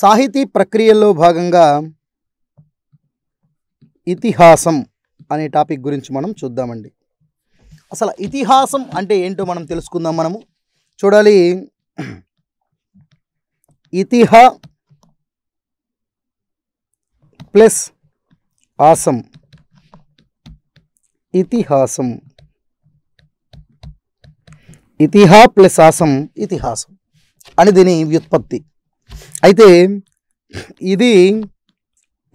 సాహితీ ప్రక్రియల్లో భాగంగా ఇతిహాసం అనే టాపిక్ గురించి మనం చూద్దామండి అసలు ఇతిహాసం అంటే ఏంటో మనం తెలుసుకుందాం మనము చూడాలి ఇతిహా ప్లస్ ఆసం ఇతిహాసం ఇతిహా ప్లస్ ఆసం ఇతిహాసం అని దీని వ్యుత్పత్తి అయితే ఇది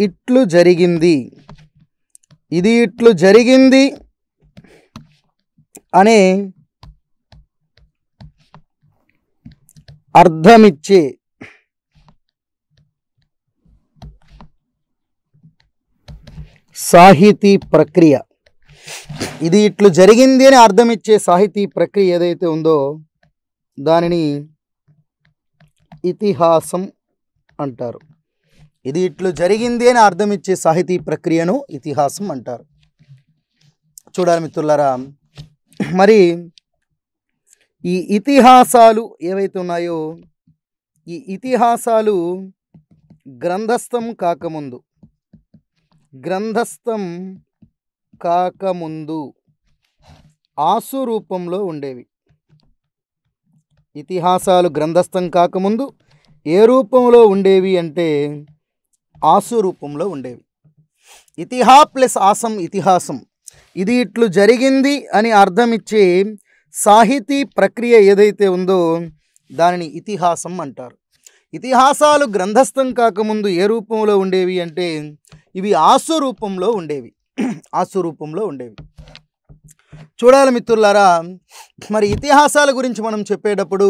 ఇట్లు జరిగింది ఇది ఇట్లు జరిగింది అనే అర్థమిచ్చే సాహితీ ప్రక్రియ ఇది ఇట్లు జరిగింది అని అర్థమిచ్చే సాహితీ ప్రక్రియ ఏదైతే ఉందో దానిని ఇతిహాసం అంటారు ఇది ఇట్లు జరిగింది అని అర్థం ఇచ్చే సాహితీ ప్రక్రియను ఇతిహాసం అంటారు చూడాలి మిత్రులారా మరి ఈ ఇతిహాసాలు ఏవైతే ఉన్నాయో ఈ ఇతిహాసాలు గ్రంథస్థం కాకముందు గ్రంథస్థం కాకముందు ఆసు రూపంలో ఉండేవి ఇతిహాసాలు గ్రంథస్థం కాకముందు ఏ రూపంలో ఉండేవి అంటే ఆసు రూపంలో ఉండేవి ఇతిహా ప్లస్ ఆసం ఇతిహాసం ఇది ఇట్లు జరిగింది అని అర్థమిచ్చే సాహితీ ప్రక్రియ ఏదైతే ఉందో దానిని ఇతిహాసం అంటారు ఇతిహాసాలు గ్రంథస్థం కాకముందు ఏ రూపంలో ఉండేవి అంటే ఇవి ఆసు రూపంలో ఉండేవి ఆసు రూపంలో ఉండేవి చూడాలి మిత్రులారా మరి ఇతిహాసాల గురించి మనం చెప్పేటప్పుడు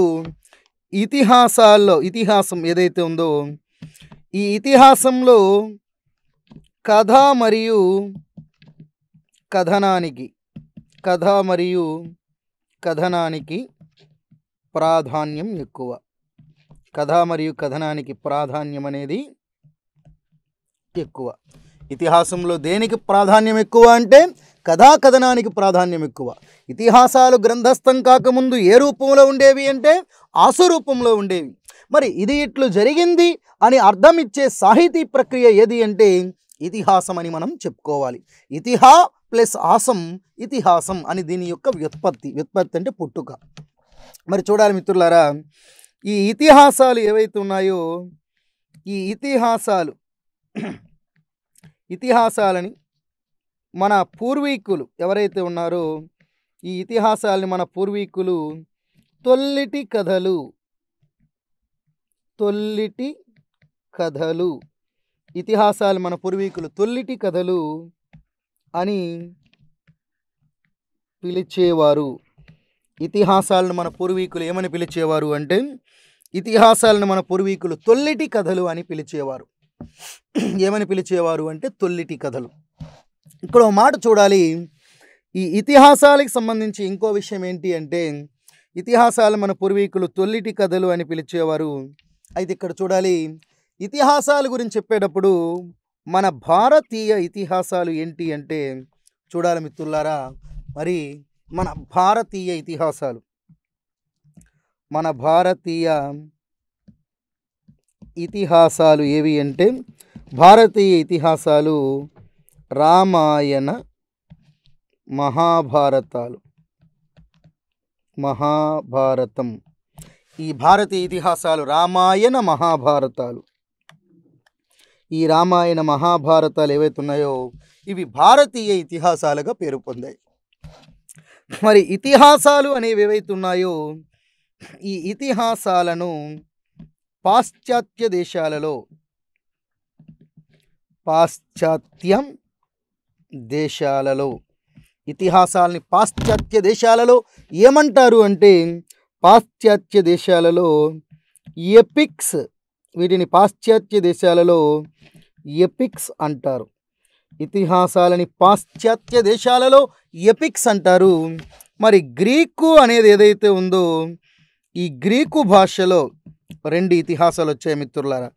ఇతిహాసాల్లో ఇతిహాసం ఏదైతే ఉందో ఈ ఇతిహాసంలో కథ మరియు కథనానికి కథ మరియు కథనానికి ప్రాధాన్యం ఎక్కువ కథ మరియు కథనానికి ప్రాధాన్యం అనేది ఎక్కువ ఇతిహాసంలో దేనికి ప్రాధాన్యం ఎక్కువ అంటే కథాకథనానికి ప్రాధాన్యం ఎక్కువ ఇతిహాసాలు గ్రంథస్థం కాకముందు ఏ రూపంలో ఉండేవి అంటే ఆసురూపంలో ఉండేవి మరి ఇది ఇట్లు జరిగింది అని అర్థం ఇచ్చే సాహితీ ప్రక్రియ ఏది అంటే ఇతిహాసం అని మనం చెప్పుకోవాలి ఇతిహా ప్లస్ ఆసం ఇతిహాసం అని దీని యొక్క వ్యుత్పత్తి వ్యుత్పత్తి అంటే పుట్టుక మరి చూడాలి మిత్రులారా ఈ ఇతిహాసాలు ఏవైతే ఉన్నాయో ఈ ఇతిహాసాలు ఇతిహాసాలని మన పూర్వీకులు ఎవరైతే ఉన్నారో ఈ ఇతిహాసాలని మన పూర్వీకులు తొల్లిటి కథలు తొల్లిటి కథలు ఇతిహాసాలు మన పూర్వీకులు తొల్లిటి కథలు అని పిలిచేవారు ఇతిహాసాలను మన పూర్వీకులు ఏమని పిలిచేవారు అంటే ఇతిహాసాలను మన పూర్వీకులు తొల్లిటి కథలు అని పిలిచేవారు ఏమని పిలిచేవారు అంటే తొల్లిటి కథలు ఇక్కడ మాట చూడాలి ఈ ఇతిహాసాలకు సంబంధించి ఇంకో విషయం ఏంటి అంటే ఇతిహాసాలు మన పూర్వీకులు తొల్లిటి కథలు అని పిలిచేవారు అయితే ఇక్కడ చూడాలి ఇతిహాసాల గురించి చెప్పేటప్పుడు మన భారతీయ ఇతిహాసాలు ఏంటి అంటే చూడాలి మిత్రులారా మరి మన భారతీయ ఇతిహాసాలు మన భారతీయ ఇతిహాసాలు ఏవి అంటే భారతీయ ఇతిహాసాలు రామాయణ మహాభారతాలు మహాభారతం ఈ భారతీయ ఇతిహాసాలు రామాయణ మహాభారతాలు ఈ రామాయణ మహాభారతాలు ఏవైతే ఉన్నాయో ఇవి భారతీయ ఇతిహాసాలుగా పేరు పొందాయి మరి ఇతిహాసాలు అనేవి ఏవైతే ఉన్నాయో ఈ ఇతిహాసాలను పాశ్చాత్య దేశాలలో పాశ్చాత్యం దేశాలలో ఇతిహాసాలని పాశ్చాత్య దేశాలలో ఏమంటారు అంటే పాశ్చాత్య దేశాలలో ఎపిక్స్ వీటిని పాశ్చాత్య దేశాలలో ఎపిక్స్ అంటారు ఇతిహాసాలని పాశ్చాత్య దేశాలలో ఎపిక్స్ అంటారు మరి గ్రీకు అనేది ఏదైతే ఉందో ఈ గ్రీకు భాషలో రెండు ఇతిహాసాలు వచ్చాయి మిత్రులారా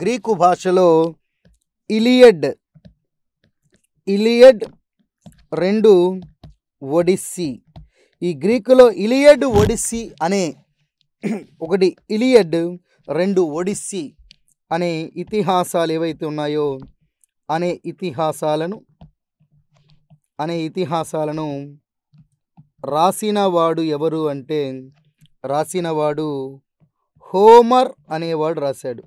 గ్రీకు భాషలో ఇలియడ్ ఇలియడ్ రెండు ఒడిస్సీ ఈ గ్రీకులో ఇలియడ్ ఒడిస్సీ అనే ఒకటి ఇలియడ్ రెండు ఒడిస్సీ అనే ఇతిహాసాలు ఏవైతే ఉన్నాయో అనే ఇతిహాసాలను అనే ఇతిహాసాలను రాసినవాడు ఎవరు అంటే రాసినవాడు హోమర్ అనేవాడు రాశాడు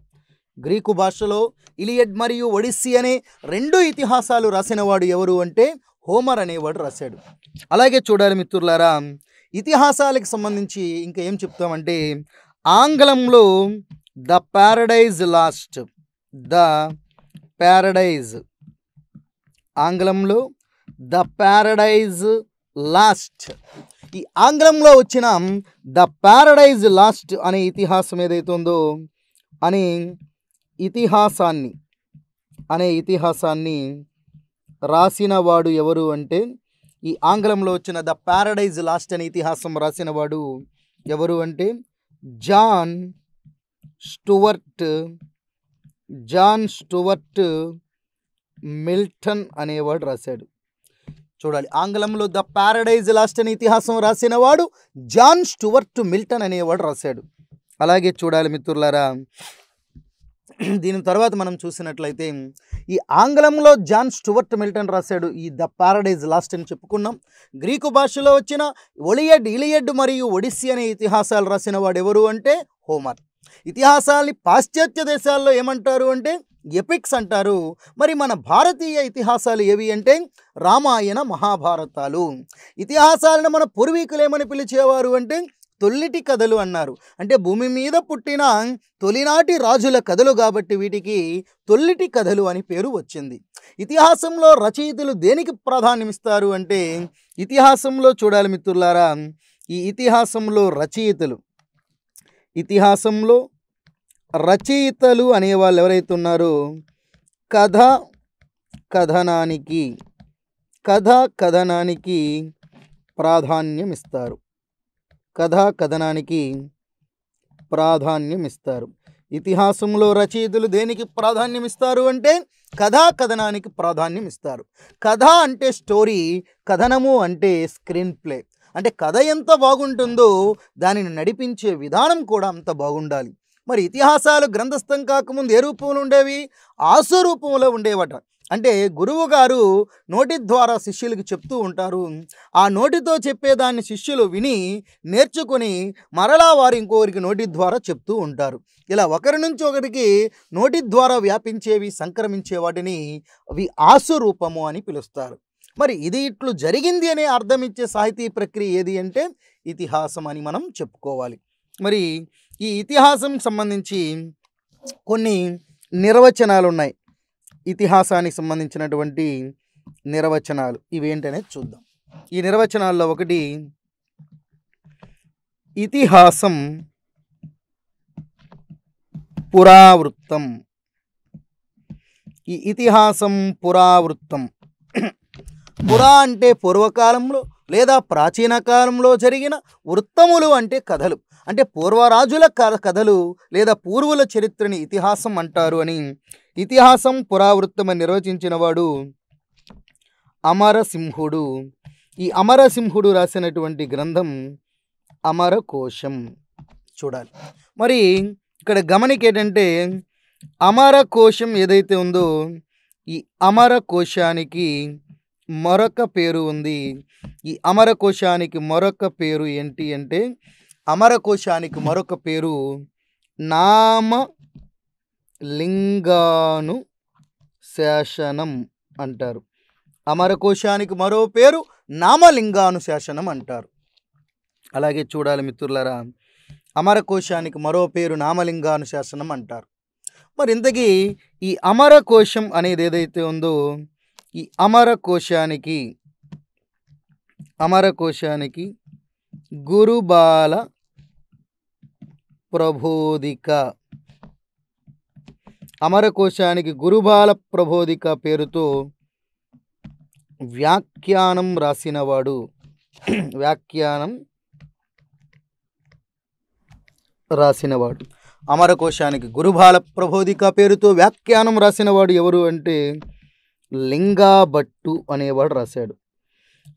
గ్రీకు భాషలో ఇలియడ్ మరియు ఒడిస్సీ అనే రెండు ఇతిహాసాలు రాసినవాడు ఎవరు అంటే హోమర్ అనేవాడు రాశాడు అలాగే చూడాలి మిత్రులారా ఇతిహాసాలకు సంబంధించి ఇంకా ఏం చెప్తామంటే ఆంగ్లంలో the Paradise Lost the Paradise ఆంగ్లంలో ద ప్యారడైజ్ లాస్ట్ ఈ ఆంగ్లంలో వచ్చిన ద ప్యారడైజ్ లాస్ట్ అనే ఇతిహాసం ఏదైతుందో ఉందో అని ఇతిహాసాన్ని అనే ఇతిహాసాన్ని రాసిన వాడు ఎవరు అంటే ఈ ఆంగ్లంలో వచ్చిన ద ప్యారడైజ్ లాస్ట్ అనే ఇతిహాసం రాసిన వాడు ఎవరు అంటే John Stuart John Stuart Milton అనేవాడు రాశాడు చూడాలి ఆంగ్లంలో ద ప్యారడైజ్ లాస్ట్ అనే ఇతిహాసం రాసినవాడు జాన్ స్టువర్ట్ మిల్టన్ అనేవాడు రాశాడు అలాగే చూడాలి మిత్రులారా దీని తర్వాత మనం చూసినట్లయితే ఈ ఆంగ్లంలో జాన్ స్టువర్ట్ మిల్టన్ రాశాడు ఈ ద పారడైజ్ లాస్ట్ అని చెప్పుకున్నాం గ్రీకు భాషలో వచ్చిన ఒలియడ్ ఇలియడ్ మరియు ఒడిస్సీ అనే ఇతిహాసాలు రాసిన వాడెవరు అంటే హోమర్ ఇతిహాసాన్ని పాశ్చాత్య దేశాల్లో ఏమంటారు అంటే ఎపిక్స్ అంటారు మరి మన భారతీయ ఇతిహాసాలు ఏవి అంటే రామాయణ మహాభారతాలు ఇతిహాసాలను మన పూర్వీకులు ఏమని పిలిచేవారు అంటే తొల్లిటి కథలు అన్నారు అంటే భూమి మీద పుట్టిన తొలినాటి రాజుల కథలు కాబట్టి వీటికి తొల్లిటి కథలు అని పేరు వచ్చింది ఇతిహాసంలో రచయితలు దేనికి ప్రాధాన్యమిస్తారు అంటే ఇతిహాసంలో చూడాలి మిత్రులారా ఈ ఇతిహాసంలో రచయితలు ఇతిహాసంలో రచయితలు అనే వాళ్ళు ఎవరైతే ఉన్నారో కథ కథనానికి కథ కథనానికి ప్రాధాన్యం ఇస్తారు కథా కథనానికి ప్రాధాన్యం ఇస్తారు ఇతిహాసంలో రచయితలు దేనికి ప్రాధాన్యం ఇస్తారు అంటే కథా కథనానికి ప్రాధాన్యం ఇస్తారు కథ అంటే స్టోరీ కథనము అంటే స్క్రీన్ ప్లే అంటే కథ ఎంత బాగుంటుందో దానిని నడిపించే విధానం కూడా అంత బాగుండాలి మరి ఇతిహాసాలు గ్రంథస్థం కాకముందు ఏ రూపంలో ఉండేవి ఆశ రూపంలో ఉండేవట అంటే గురువు గారు నోటి ద్వారా శిష్యులకి చెప్తూ ఉంటారు ఆ నోటితో చెప్పేదాన్ని శిష్యులు విని నేర్చుకుని మరలా వారు ఇంకొకరికి నోటి ద్వారా చెప్తూ ఉంటారు ఇలా ఒకరి నుంచి ఒకరికి నోటి ద్వారా వ్యాపించేవి సంక్రమించే వాటిని అవి ఆసు రూపము అని పిలుస్తారు మరి ఇది ఇట్లు జరిగింది అనే అర్థం ఇచ్చే సాహితీ ప్రక్రియ ఏది అంటే ఇతిహాసం అని మనం చెప్పుకోవాలి మరి ఈ ఇతిహాసం సంబంధించి కొన్ని నిర్వచనాలు ఉన్నాయి ఇతిహాసానికి సంబంధించినటువంటి నిర్వచనాలు ఇవేంటనేది చూద్దాం ఈ నిర్వచనాల్లో ఒకటి ఇతిహాసం పురావృత్తం ఈ ఇతిహాసం పురావృత్తం పురా అంటే పూర్వకాలంలో లేదా ప్రాచీన కాలంలో జరిగిన వృత్తములు అంటే కథలు అంటే పూర్వరాజుల కథలు లేదా పూర్వుల చరిత్రని ఇతిహాసం అంటారు అని ఇతిహాసం పురావృత్తమని నిర్వచించినవాడు అమరసింహుడు ఈ అమరసింహుడు రాసినటువంటి గ్రంథం అమరకోశం చూడాలి మరి ఇక్కడ గమనిక ఏంటంటే అమరకోశం ఏదైతే ఉందో ఈ అమరకోశానికి మరొక పేరు ఉంది ఈ అమరకోశానికి మరొక పేరు ఏంటి అంటే అమరకోశానికి మరొక పేరు నామ లింగాను శాసనం అంటారు అమరకోశానికి మరో పేరు నామలింగాను శాసనం అంటారు అలాగే చూడాలి మిత్రులరా అమరకోశానికి మరో పేరు నామలింగాను శాసనం అంటారు మరి ఇంతకీ ఈ అమరకోశం అనేది ఏదైతే ఉందో ఈ అమరకోశానికి అమరకోశానికి గురుబాల ప్రబోధిక అమరకోశానికి గురుబాల ప్రబోధిక పేరుతో వ్యాఖ్యానం రాసినవాడు వ్యాఖ్యానం రాసినవాడు అమరకోశానికి గురుబాల ప్రబోధిక పేరుతో వ్యాఖ్యానం రాసినవాడు ఎవరు అంటే లింగాభట్టు అనేవాడు రాశాడు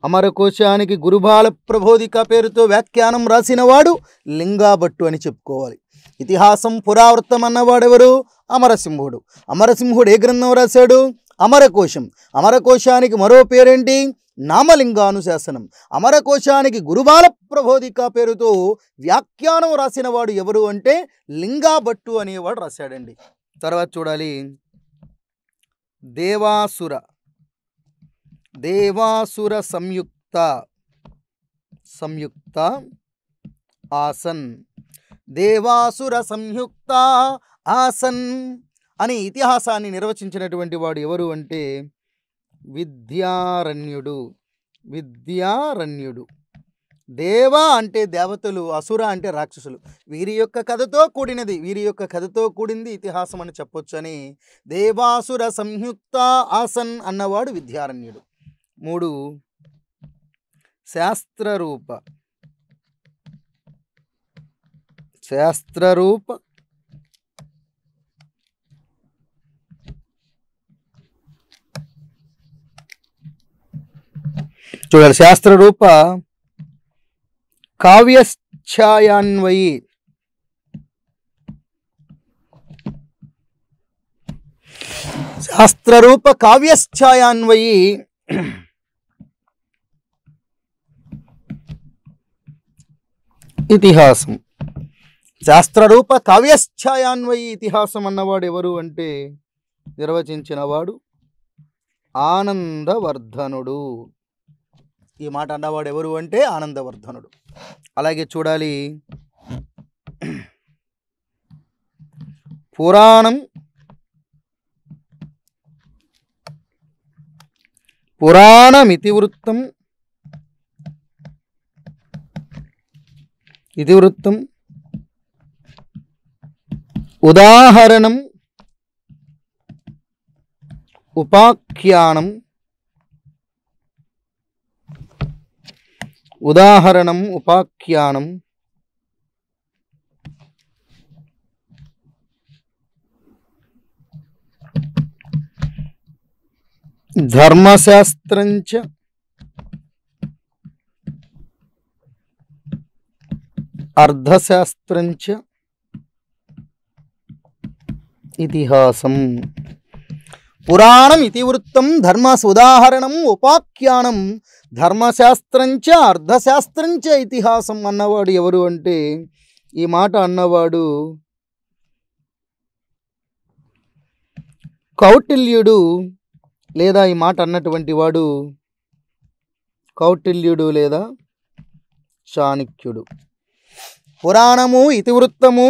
అమరకోశానికి గురుబాల ప్రబోధిక పేరుతో వ్యాఖ్యానం రాసినవాడు లింగాభట్టు అని చెప్పుకోవాలి ఇతిహాసం పురావృత్తం అన్నవాడెవరు అమరసింహుడు అమరసింహుడు ఏ గ్రంథం రాశాడు అమరకోశం అమరకోశానికి మరో పేరేంటి నామలింగానుశాసనం అమరకోశానికి గురుబాల ప్రబోధిక పేరుతో వ్యాఖ్యానం రాసినవాడు ఎవరు అంటే లింగాభట్టు అనేవాడు రాశాడండి తర్వాత చూడాలి దేవాసుర దేవాసుర సంయుక్త సంయుక్త ఆసన్ దేవాసుర సంయుక్త ఆసన్ అనే ఇతిహాసాన్ని నిర్వచించినటువంటి వాడు ఎవరు అంటే విద్యారణ్యుడు విద్యారణ్యుడు దేవ అంటే దేవతలు అసుర అంటే రాక్షసులు వీరి యొక్క కథతో కూడినది వీరి యొక్క కథతో కూడింది ఇతిహాసం అని చెప్పొచ్చని దేవాసుర సంయుక్త ఆసన్ అన్నవాడు విద్యారణ్యుడు मूड शास्त्र रूप शास्त्र रूप चूँ शास्त्र रूप काव्यन्वयी शास्त्र रूप काव्यन्वयी ఇతిహాసం శాస్త్రరూప కావ్యశ్ఛాయాన్వయి ఇతిహాసం అన్నవాడు ఎవరు అంటే నిర్వచించినవాడు ఆనందవర్ధనుడు ఈ మాట అన్నవాడు ఎవరు అంటే ఆనందవర్ధనుడు అలాగే చూడాలి పురాణం పురాణమితివృత్తం ఇతివృత్తం ఉదాహరణం ఉపాఖ్యానం ఉదాహరణం ఉపాఖ్యానం ధర్మశాస్త్రంచ అర్ధశాస్త్రంచ ఇతిహాసం పురాణం ఇతివృత్తం ధర్మస్ ఉదాహరణం ఉపాఖ్యానం ధర్మశాస్త్రంచ అర్ధశాస్త్రంచ ఇతిహాసం అన్నవాడు ఎవరు అంటే ఈ మాట అన్నవాడు కౌటిల్యుడు లేదా ఈ మాట అన్నటువంటి వాడు కౌటిల్యుడు లేదా చాణిక్యుడు పురాణము ఇతివృత్తము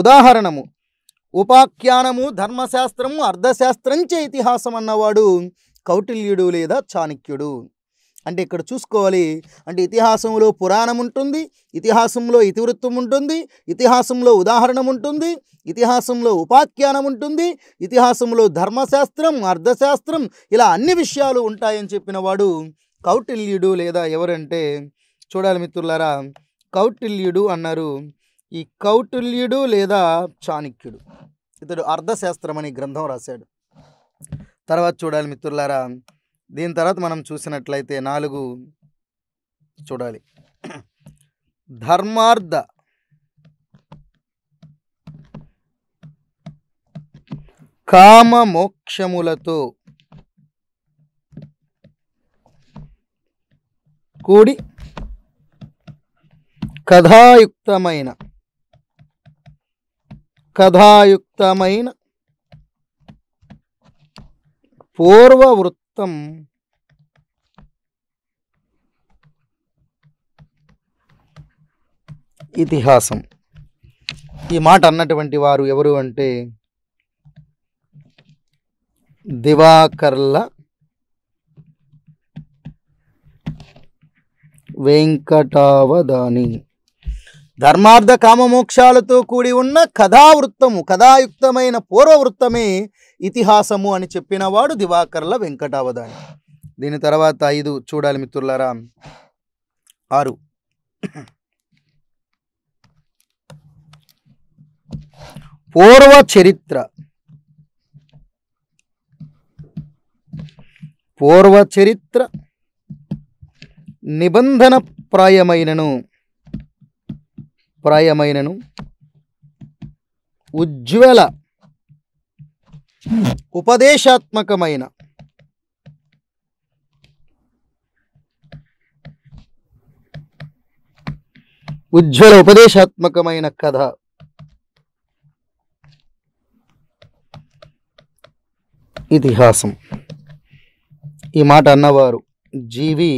ఉదాహరణము ఉపాఖ్యానము ధర్మశాస్త్రము చే ఇతిహాసం అన్నవాడు కౌటిల్యుడు లేదా చాణక్యుడు అంటే ఇక్కడ చూసుకోవాలి అంటే ఇతిహాసంలో పురాణం ఉంటుంది ఇతిహాసంలో ఇతివృత్తం ఉంటుంది ఇతిహాసంలో ఉదాహరణ ఉంటుంది ఇతిహాసంలో ఉపాఖ్యానం ఉంటుంది ఇతిహాసంలో ధర్మశాస్త్రం అర్థశాస్త్రం ఇలా అన్ని విషయాలు ఉంటాయని చెప్పిన వాడు కౌటిల్యుడు లేదా ఎవరంటే చూడాలి మిత్రులారా కౌటిల్యుడు అన్నారు ఈ కౌటిల్యుడు లేదా చాణిక్యుడు ఇతడు అర్థశాస్త్రం అనే గ్రంథం రాశాడు తర్వాత చూడాలి మిత్రులారా దీని తర్వాత మనం చూసినట్లయితే నాలుగు చూడాలి ధర్మార్థ కామ మోక్షములతో కూడి కథాయుక్తమైన కథాయుక్తమైన పూర్వవృత్తం ఇతిహాసం ఈ మాట అన్నటువంటి వారు ఎవరు అంటే దివాకర్ల వెంకటావదాని ధర్మార్థ కామమోక్షాలతో కూడి ఉన్న కథావృత్తము కథాయుక్తమైన పూర్వవృత్తమే ఇతిహాసము అని చెప్పినవాడు దివాకర్ల వెంకటావధాని దీని తర్వాత ఐదు చూడాలి మిత్రులారా ఆరు పూర్వ చరిత్ర పూర్వ చరిత్ర నిబంధనప్రాయమైనను ప్రాయమైనను ఉజ్వల ఉపదేశాత్మకమైన ఉజ్వల ఉపదేశాత్మకమైన కథ ఇతిహాసం ఈ మాట అన్నవారు జీవి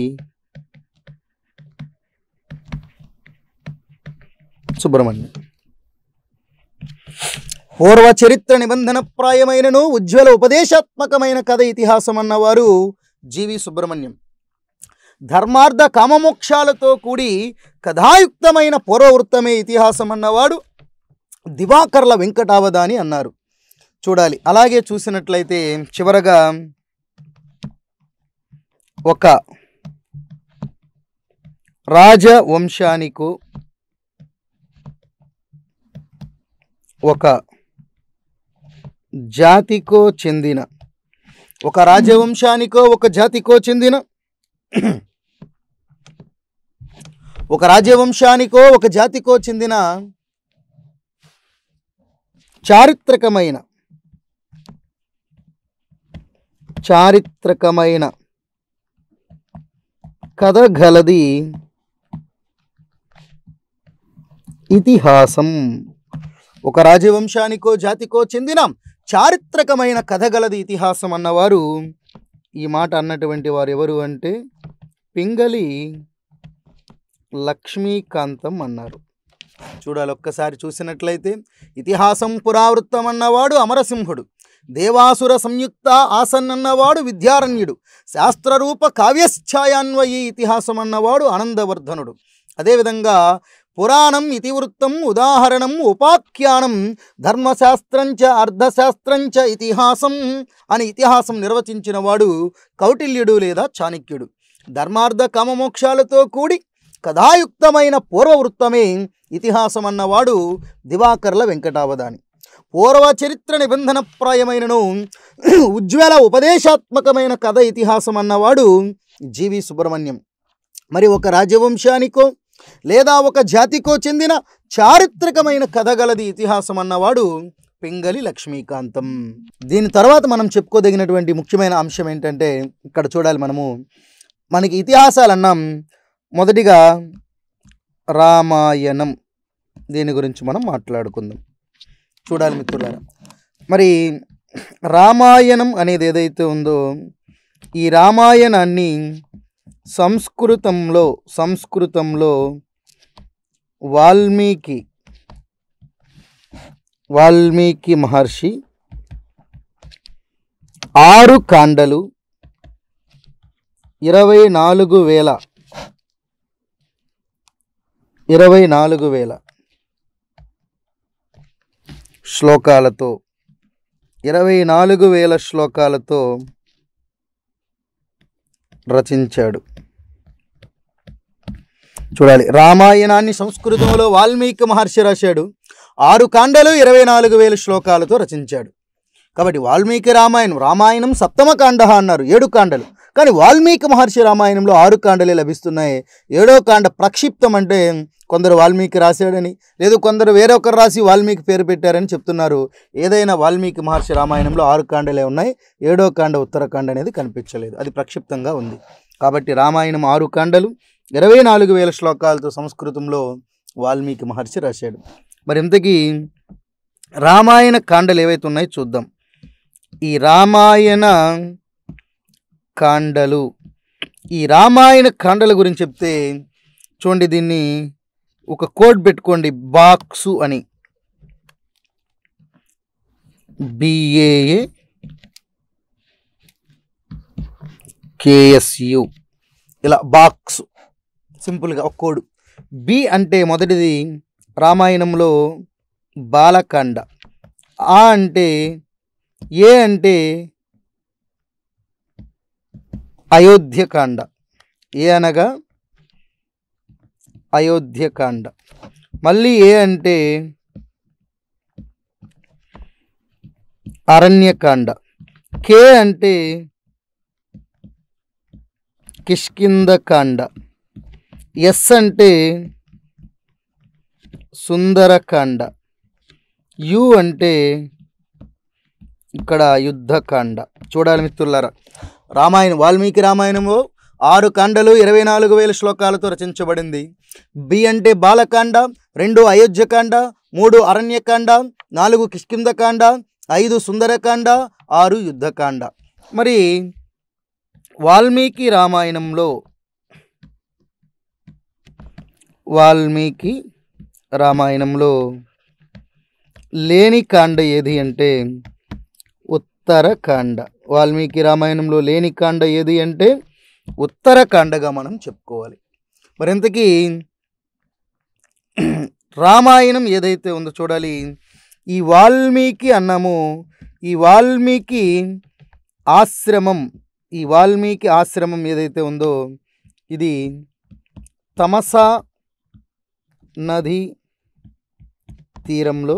సుబ్రహ్మణ్యం పూర్వ చరిత్ర నిబంధన ప్రాయమైనను ఉజ్వల ఉపదేశాత్మకమైన కథ ఇతిహాసం అన్నవారు జీవి సుబ్రహ్మణ్యం ధర్మార్థ కామమోక్షాలతో కూడి కథాయుక్తమైన పూర్వవృత్తమే ఇతిహాసం అన్నవాడు దివాకర్ల వెంకటావదాని అన్నారు చూడాలి అలాగే చూసినట్లయితే చివరగా ఒక రాజవంశానికో ఒక జాతికో చెందిన ఒక రాజవంశానికో ఒక జాతికో చెందిన ఒక రాజవంశానికో ఒక జాతికో చెందిన చారిత్రకమైన చారిత్రకమైన కథ గలది ఇతిహాసం ఒక రాజవంశానికో జాతికో చెందిన చారిత్రకమైన కథగలది ఇతిహాసం అన్నవారు ఈ మాట అన్నటువంటి వారు ఎవరు అంటే పింగళి లక్ష్మీకాంతం అన్నారు చూడాలి ఒక్కసారి చూసినట్లయితే ఇతిహాసం పురావృత్తం అన్నవాడు అమరసింహుడు దేవాసుర సంయుక్త ఆసన్ అన్నవాడు విద్యారణ్యుడు శాస్త్రరూప కావ్యఛాయాన్వయీ ఇతిహాసం అన్నవాడు ఆనందవర్ధనుడు అదేవిధంగా పురాణం ఇతివృత్తం ఉదాహరణం ఉపాఖ్యానం ధర్మశాస్త్రంచ అర్ధశాస్త్రంచ ఇతిహాసం అని ఇతిహాసం నిర్వచించిన వాడు కౌటిల్యుడు లేదా చాణక్యుడు ధర్మార్థ కామమోక్షాలతో కూడి కథాయుక్తమైన పూర్వవృత్తమే ఇతిహాసం అన్నవాడు దివాకర్ల వెంకటావదాని పూర్వ చరిత్ర నిబంధనప్రాయమైనను ఉజ్వల ఉపదేశాత్మకమైన కథ ఇతిహాసం అన్నవాడు జీవి సుబ్రహ్మణ్యం మరి ఒక రాజవంశానికో లేదా ఒక జాతికో చెందిన చారిత్రకమైన కథగలది ఇతిహాసం అన్నవాడు పింగలి లక్ష్మీకాంతం దీని తర్వాత మనం చెప్పుకోదగినటువంటి ముఖ్యమైన అంశం ఏంటంటే ఇక్కడ చూడాలి మనము మనకి ఇతిహాసాలన్నాం మొదటిగా రామాయణం దీని గురించి మనం మాట్లాడుకుందాం చూడాలి మిత్రులారా మరి రామాయణం అనేది ఏదైతే ఉందో ఈ రామాయణాన్ని సంస్కృతంలో సంస్కృతంలో వాల్మీకి వాల్మీకి మహర్షి ఆరు కాండలు ఇరవై నాలుగు వేల ఇరవై నాలుగు వేల శ్లోకాలతో ఇరవై నాలుగు వేల శ్లోకాలతో రచించాడు చూడాలి రామాయణాన్ని సంస్కృతంలో వాల్మీకి మహర్షి రాశాడు ఆరు కాండలు ఇరవై నాలుగు వేల శ్లోకాలతో రచించాడు కాబట్టి వాల్మీకి రామాయణం రామాయణం సప్తమ కాండ అన్నారు ఏడు కాండలు కానీ వాల్మీకి మహర్షి రామాయణంలో ఆరు కాండలే లభిస్తున్నాయి ఏడో కాండ ప్రక్షిప్తం అంటే కొందరు వాల్మీకి రాశాడని లేదు కొందరు వేరొకరు రాసి వాల్మీకి పేరు పెట్టారని చెప్తున్నారు ఏదైనా వాల్మీకి మహర్షి రామాయణంలో ఆరు కాండలే ఉన్నాయి ఏడో కాండ ఉత్తరకాండ అనేది కనిపించలేదు అది ప్రక్షిప్తంగా ఉంది కాబట్టి రామాయణం ఆరు కాండలు ఇరవై నాలుగు వేల శ్లోకాలతో సంస్కృతంలో వాల్మీకి మహర్షి రాశాడు మరి ఇంతకీ రామాయణ కాండలు ఏవైతే ఉన్నాయో చూద్దాం ఈ రామాయణ కాండలు ఈ రామాయణ కాండల గురించి చెప్తే చూడండి దీన్ని ఒక కోడ్ పెట్టుకోండి బాక్సు అని బిఏఏ కేఎస్యు ఇలా బాక్సు సింపుల్గా ఒక కోడు బి అంటే మొదటిది రామాయణంలో బాలకాండ ఆ అంటే ఏ అంటే అయోధ్యకాండ ఏ అనగా అయోధ్యకాండ మళ్ళీ ఏ అంటే అరణ్యకాండ కే అంటే కిష్కిందకాండ ఎస్ అంటే సుందరకాండ యు అంటే ఇక్కడ యుద్ధకాండ చూడాలి మిత్రులారా రామాయణం వాల్మీకి రామాయణము ఆరు కాండలు ఇరవై నాలుగు వేల శ్లోకాలతో రచించబడింది బి అంటే బాలకాండ రెండు అయోధ్యకాండ మూడు అరణ్యకాండ నాలుగు కిష్కిందకాండ ఐదు సుందరకాండ ఆరు యుద్ధకాండ మరి వాల్మీకి రామాయణంలో వాల్మీకి రామాయణంలో లేని కాండ ఏది అంటే ఉత్తరకాండ వాల్మీకి రామాయణంలో లేని కాండ ఏది అంటే ఉత్తరకాండగా మనం చెప్పుకోవాలి ఇంతకీ రామాయణం ఏదైతే ఉందో చూడాలి ఈ వాల్మీకి అన్నము ఈ వాల్మీకి ఆశ్రమం ఈ వాల్మీకి ఆశ్రమం ఏదైతే ఉందో ఇది తమసా నది తీరంలో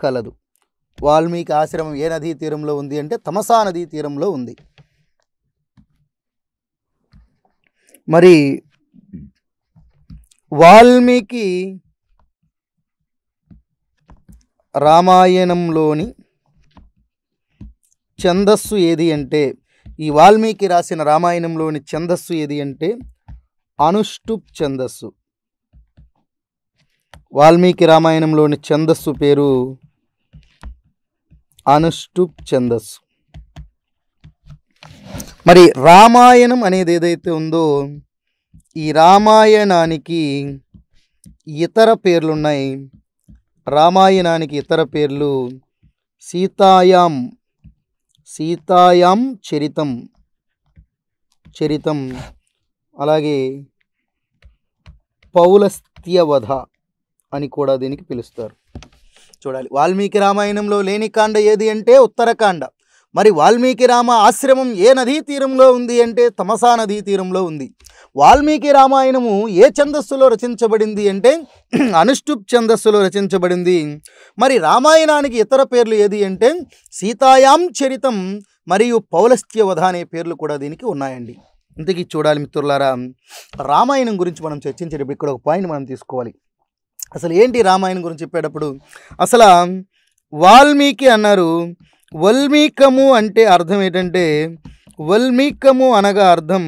కలదు వాల్మీకి ఆశ్రమం ఏ నదీ తీరంలో ఉంది అంటే తమసా నదీ తీరంలో ఉంది మరి వాల్మీకి రామాయణంలోని ఛందస్సు ఏది అంటే ఈ వాల్మీకి రాసిన రామాయణంలోని ఛందస్సు ఏది అంటే అనుష్టుప్ ఛందస్సు వాల్మీకి రామాయణంలోని ఛందస్సు పేరు అనుష్టుప్ ఛందస్సు మరి రామాయణం అనేది ఏదైతే ఉందో ఈ రామాయణానికి ఇతర పేర్లు ఉన్నాయి రామాయణానికి ఇతర పేర్లు సీతాయాం సీతాయాం చరితం చరితం అలాగే పౌలస్త్యవధ అని కూడా దీనికి పిలుస్తారు చూడాలి వాల్మీకి రామాయణంలో లేని కాండ ఏది అంటే ఉత్తరకాండ మరి వాల్మీకి రామ ఆశ్రమం ఏ నదీ తీరంలో ఉంది అంటే తమసా నదీ తీరంలో ఉంది వాల్మీకి రామాయణము ఏ ఛందస్సులో రచించబడింది అంటే అనుష్టుప్ ఛందస్సులో రచించబడింది మరి రామాయణానికి ఇతర పేర్లు ఏది అంటే సీతాయాం చరితం మరియు పౌలస్త్యవధ అనే పేర్లు కూడా దీనికి ఉన్నాయండి ఇంతకీ చూడాలి మిత్రులారా రామాయణం గురించి మనం చర్చించేటప్పుడు ఇక్కడ ఒక పాయింట్ మనం తీసుకోవాలి అసలు ఏంటి రామాయణం గురించి చెప్పేటప్పుడు అసలు వాల్మీకి అన్నారు వల్మీకము అంటే అర్థం ఏంటంటే వల్మీకము అనగా అర్థం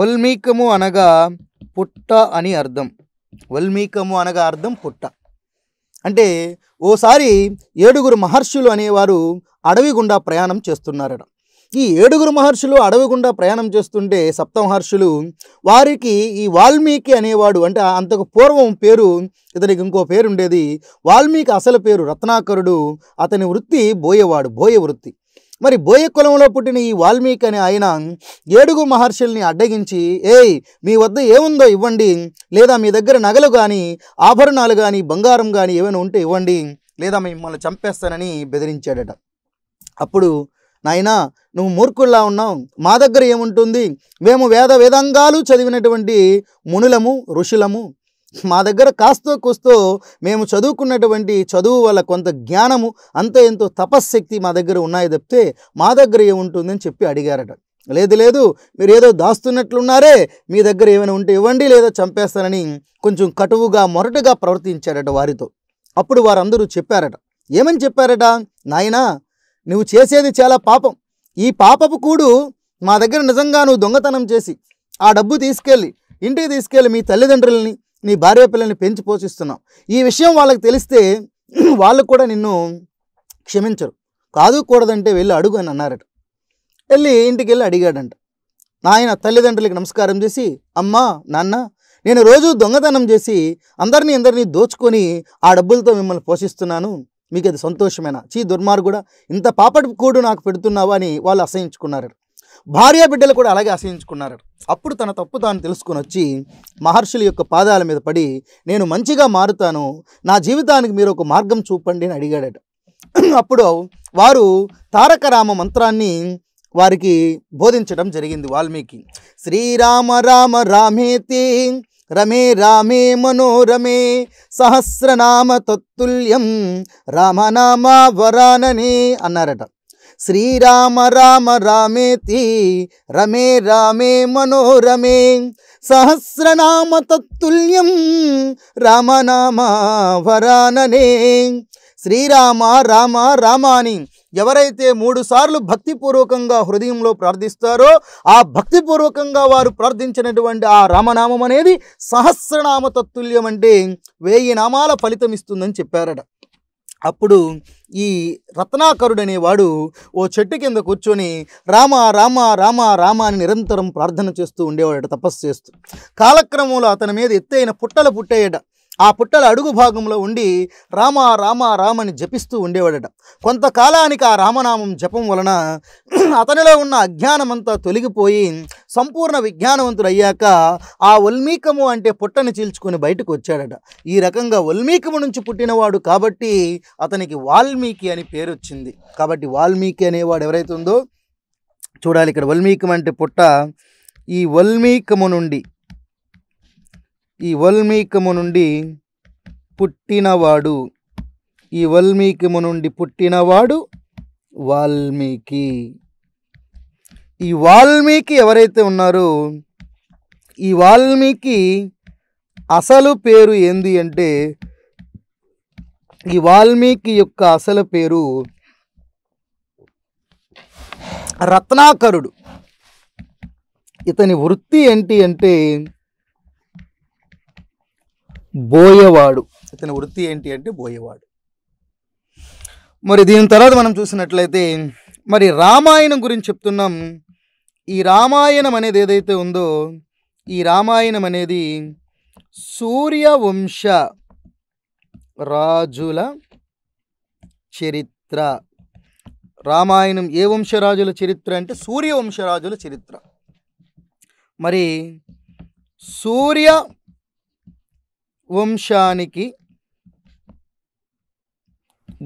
వల్మీకము అనగా పుట్ట అని అర్థం వల్మీకము అనగా అర్థం పుట్ట అంటే ఓసారి ఏడుగురు మహర్షులు అనేవారు అడవి గుండా ప్రయాణం చేస్తున్నారట ఈ ఏడుగురు మహర్షులు అడవి గుండా ప్రయాణం చేస్తుంటే సప్త మహర్షులు వారికి ఈ వాల్మీకి అనేవాడు అంటే అంతకు పూర్వం పేరు ఇతనికి ఇంకో పేరు ఉండేది వాల్మీకి అసలు పేరు రత్నాకరుడు అతని వృత్తి బోయేవాడు బోయ వృత్తి మరి బోయ కులంలో పుట్టిన ఈ వాల్మీకి అనే ఆయన ఏడుగు మహర్షుల్ని అడ్డగించి ఏయ్ మీ వద్ద ఏముందో ఇవ్వండి లేదా మీ దగ్గర నగలు కానీ ఆభరణాలు కానీ బంగారం కానీ ఏమైనా ఉంటే ఇవ్వండి లేదా మిమ్మల్ని చంపేస్తానని బెదిరించాడట అప్పుడు నాయనా నువ్వు మూర్ఖుల్లా ఉన్నావు మా దగ్గర ఏముంటుంది మేము వేద వేదాంగాలు చదివినటువంటి మునులము ఋషులము మా దగ్గర కాస్తో కూస్తో మేము చదువుకున్నటువంటి చదువు వల్ల కొంత జ్ఞానము అంత ఎంతో తపశ్శక్తి మా దగ్గర ఉన్నాయి తప్పితే మా దగ్గర ఏముంటుందని చెప్పి అడిగారట లేదు లేదు మీరు ఏదో దాస్తున్నట్లున్నారే మీ దగ్గర ఏమైనా ఉంటే ఇవ్వండి లేదా చంపేస్తానని కొంచెం కటువుగా మొరటుగా ప్రవర్తించారట వారితో అప్పుడు వారందరూ చెప్పారట ఏమని చెప్పారట నాయనా నువ్వు చేసేది చాలా పాపం ఈ పాపపు కూడు మా దగ్గర నిజంగా నువ్వు దొంగతనం చేసి ఆ డబ్బు తీసుకెళ్ళి ఇంటికి తీసుకెళ్ళి మీ తల్లిదండ్రులని నీ భార్య పిల్లల్ని పెంచి పోషిస్తున్నావు ఈ విషయం వాళ్ళకి తెలిస్తే వాళ్ళు కూడా నిన్ను క్షమించరు కాదు కూడదంటే వెళ్ళి అడుగు అని అన్నారట వెళ్ళి ఇంటికి వెళ్ళి అడిగాడంట నాయన తల్లిదండ్రులకి నమస్కారం చేసి అమ్మ నాన్న నేను రోజు దొంగతనం చేసి అందరినీ అందరినీ దోచుకొని ఆ డబ్బులతో మిమ్మల్ని పోషిస్తున్నాను మీకు అది సంతోషమేనా చీ దుర్మార్గుడా ఇంత పాపటి కూడు నాకు పెడుతున్నావా అని వాళ్ళు అసహించుకున్నారు భార్య బిడ్డలు కూడా అలాగే అసహించుకున్నారు అప్పుడు తన తప్పు తాను తెలుసుకుని వచ్చి మహర్షుల యొక్క పాదాల మీద పడి నేను మంచిగా మారుతాను నా జీవితానికి మీరు ఒక మార్గం చూపండి అని అడిగాడట అప్పుడు వారు తారకరామ మంత్రాన్ని వారికి బోధించడం జరిగింది వాల్మీకి శ్రీరామ రామ రామేతి రమే రామే మనోరమే సహస్రనామ తత్తుల్యం రామనామ వరానని అన్నారట శ్రీరామ రామ రామేతి రమే రామే మనోరమే సహస్రనామ తత్తుల్యం రామనామ వరాననే శ్రీరామ రామ రామాని ఎవరైతే మూడుసార్లు భక్తిపూర్వకంగా హృదయంలో ప్రార్థిస్తారో ఆ భక్తిపూర్వకంగా వారు ప్రార్థించినటువంటి ఆ రామనామం అనేది సహస్రనామ తత్తుల్యం అంటే వేయి నామాల ఫలితం ఇస్తుందని చెప్పారట అప్పుడు ఈ రత్నాకరుడు అనేవాడు ఓ చెట్టు కింద కూర్చొని రామ రామ రామ రామ అని నిరంతరం ప్రార్థన చేస్తూ ఉండేవాడట తపస్సు చేస్తూ కాలక్రమంలో అతని మీద ఎత్తైన పుట్టలు పుట్టేయట ఆ పుట్టల అడుగు భాగంలో ఉండి రామ రామ రామని జపిస్తూ ఉండేవాడట కొంతకాలానికి ఆ రామనామం జపం వలన అతనిలో ఉన్న అజ్ఞానమంతా తొలగిపోయి సంపూర్ణ విజ్ఞానవంతుడయ్యాక ఆ వల్మీకము అంటే పుట్టని చీల్చుకొని బయటకు వచ్చాడట ఈ రకంగా వల్మీకము నుంచి పుట్టినవాడు కాబట్టి అతనికి వాల్మీకి అని పేరు వచ్చింది కాబట్టి వాల్మీకి అనేవాడు ఎవరైతుందో చూడాలి ఇక్కడ వల్మీకం అంటే పుట్ట ఈ వల్మీకము నుండి ఈ వల్మీకము నుండి పుట్టినవాడు ఈ వల్మీకము నుండి పుట్టినవాడు వాల్మీకి ఈ వాల్మీకి ఎవరైతే ఉన్నారో ఈ వాల్మీకి అసలు పేరు ఏంది అంటే ఈ వాల్మీకి యొక్క అసలు పేరు రత్నాకరుడు ఇతని వృత్తి ఏంటి అంటే బోయేవాడు అతని వృత్తి ఏంటి అంటే బోయేవాడు మరి దీని తర్వాత మనం చూసినట్లయితే మరి రామాయణం గురించి చెప్తున్నాం ఈ రామాయణం అనేది ఏదైతే ఉందో ఈ రామాయణం అనేది సూర్యవంశ రాజుల చరిత్ర రామాయణం ఏ వంశరాజుల చరిత్ర అంటే సూర్యవంశరాజుల చరిత్ర మరి సూర్య వంశానికి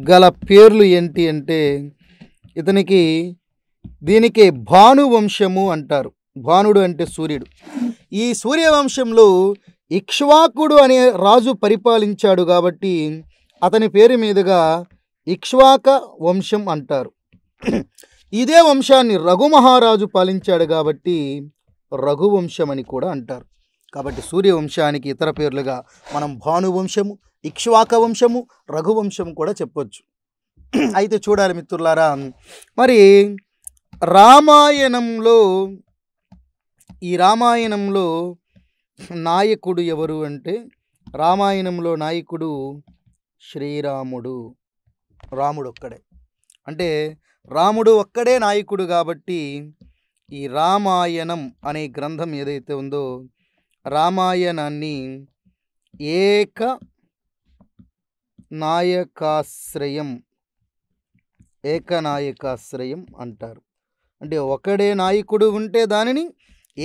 గల పేర్లు ఏంటి అంటే ఇతనికి దీనికి భానువంశము అంటారు భానుడు అంటే సూర్యుడు ఈ సూర్యవంశంలో ఇక్ష్వాకుడు అనే రాజు పరిపాలించాడు కాబట్టి అతని పేరు మీదుగా ఇక్ష్వాక వంశం అంటారు ఇదే వంశాన్ని రఘు మహారాజు పాలించాడు కాబట్టి రఘువంశం అని కూడా అంటారు కాబట్టి సూర్యవంశానికి ఇతర పేర్లుగా మనం భానువంశము ఇక్ష్వాక వంశము రఘువంశం కూడా చెప్పొచ్చు అయితే చూడాలి మిత్రులారా మరి రామాయణంలో ఈ రామాయణంలో నాయకుడు ఎవరు అంటే రామాయణంలో నాయకుడు శ్రీరాముడు రాముడు ఒక్కడే అంటే రాముడు ఒక్కడే నాయకుడు కాబట్టి ఈ రామాయణం అనే గ్రంథం ఏదైతే ఉందో రామాయణాన్ని ఏక నాయకాశ్రయం ఏకనాయకాశ్రయం అంటారు అంటే ఒకడే నాయకుడు ఉంటే దానిని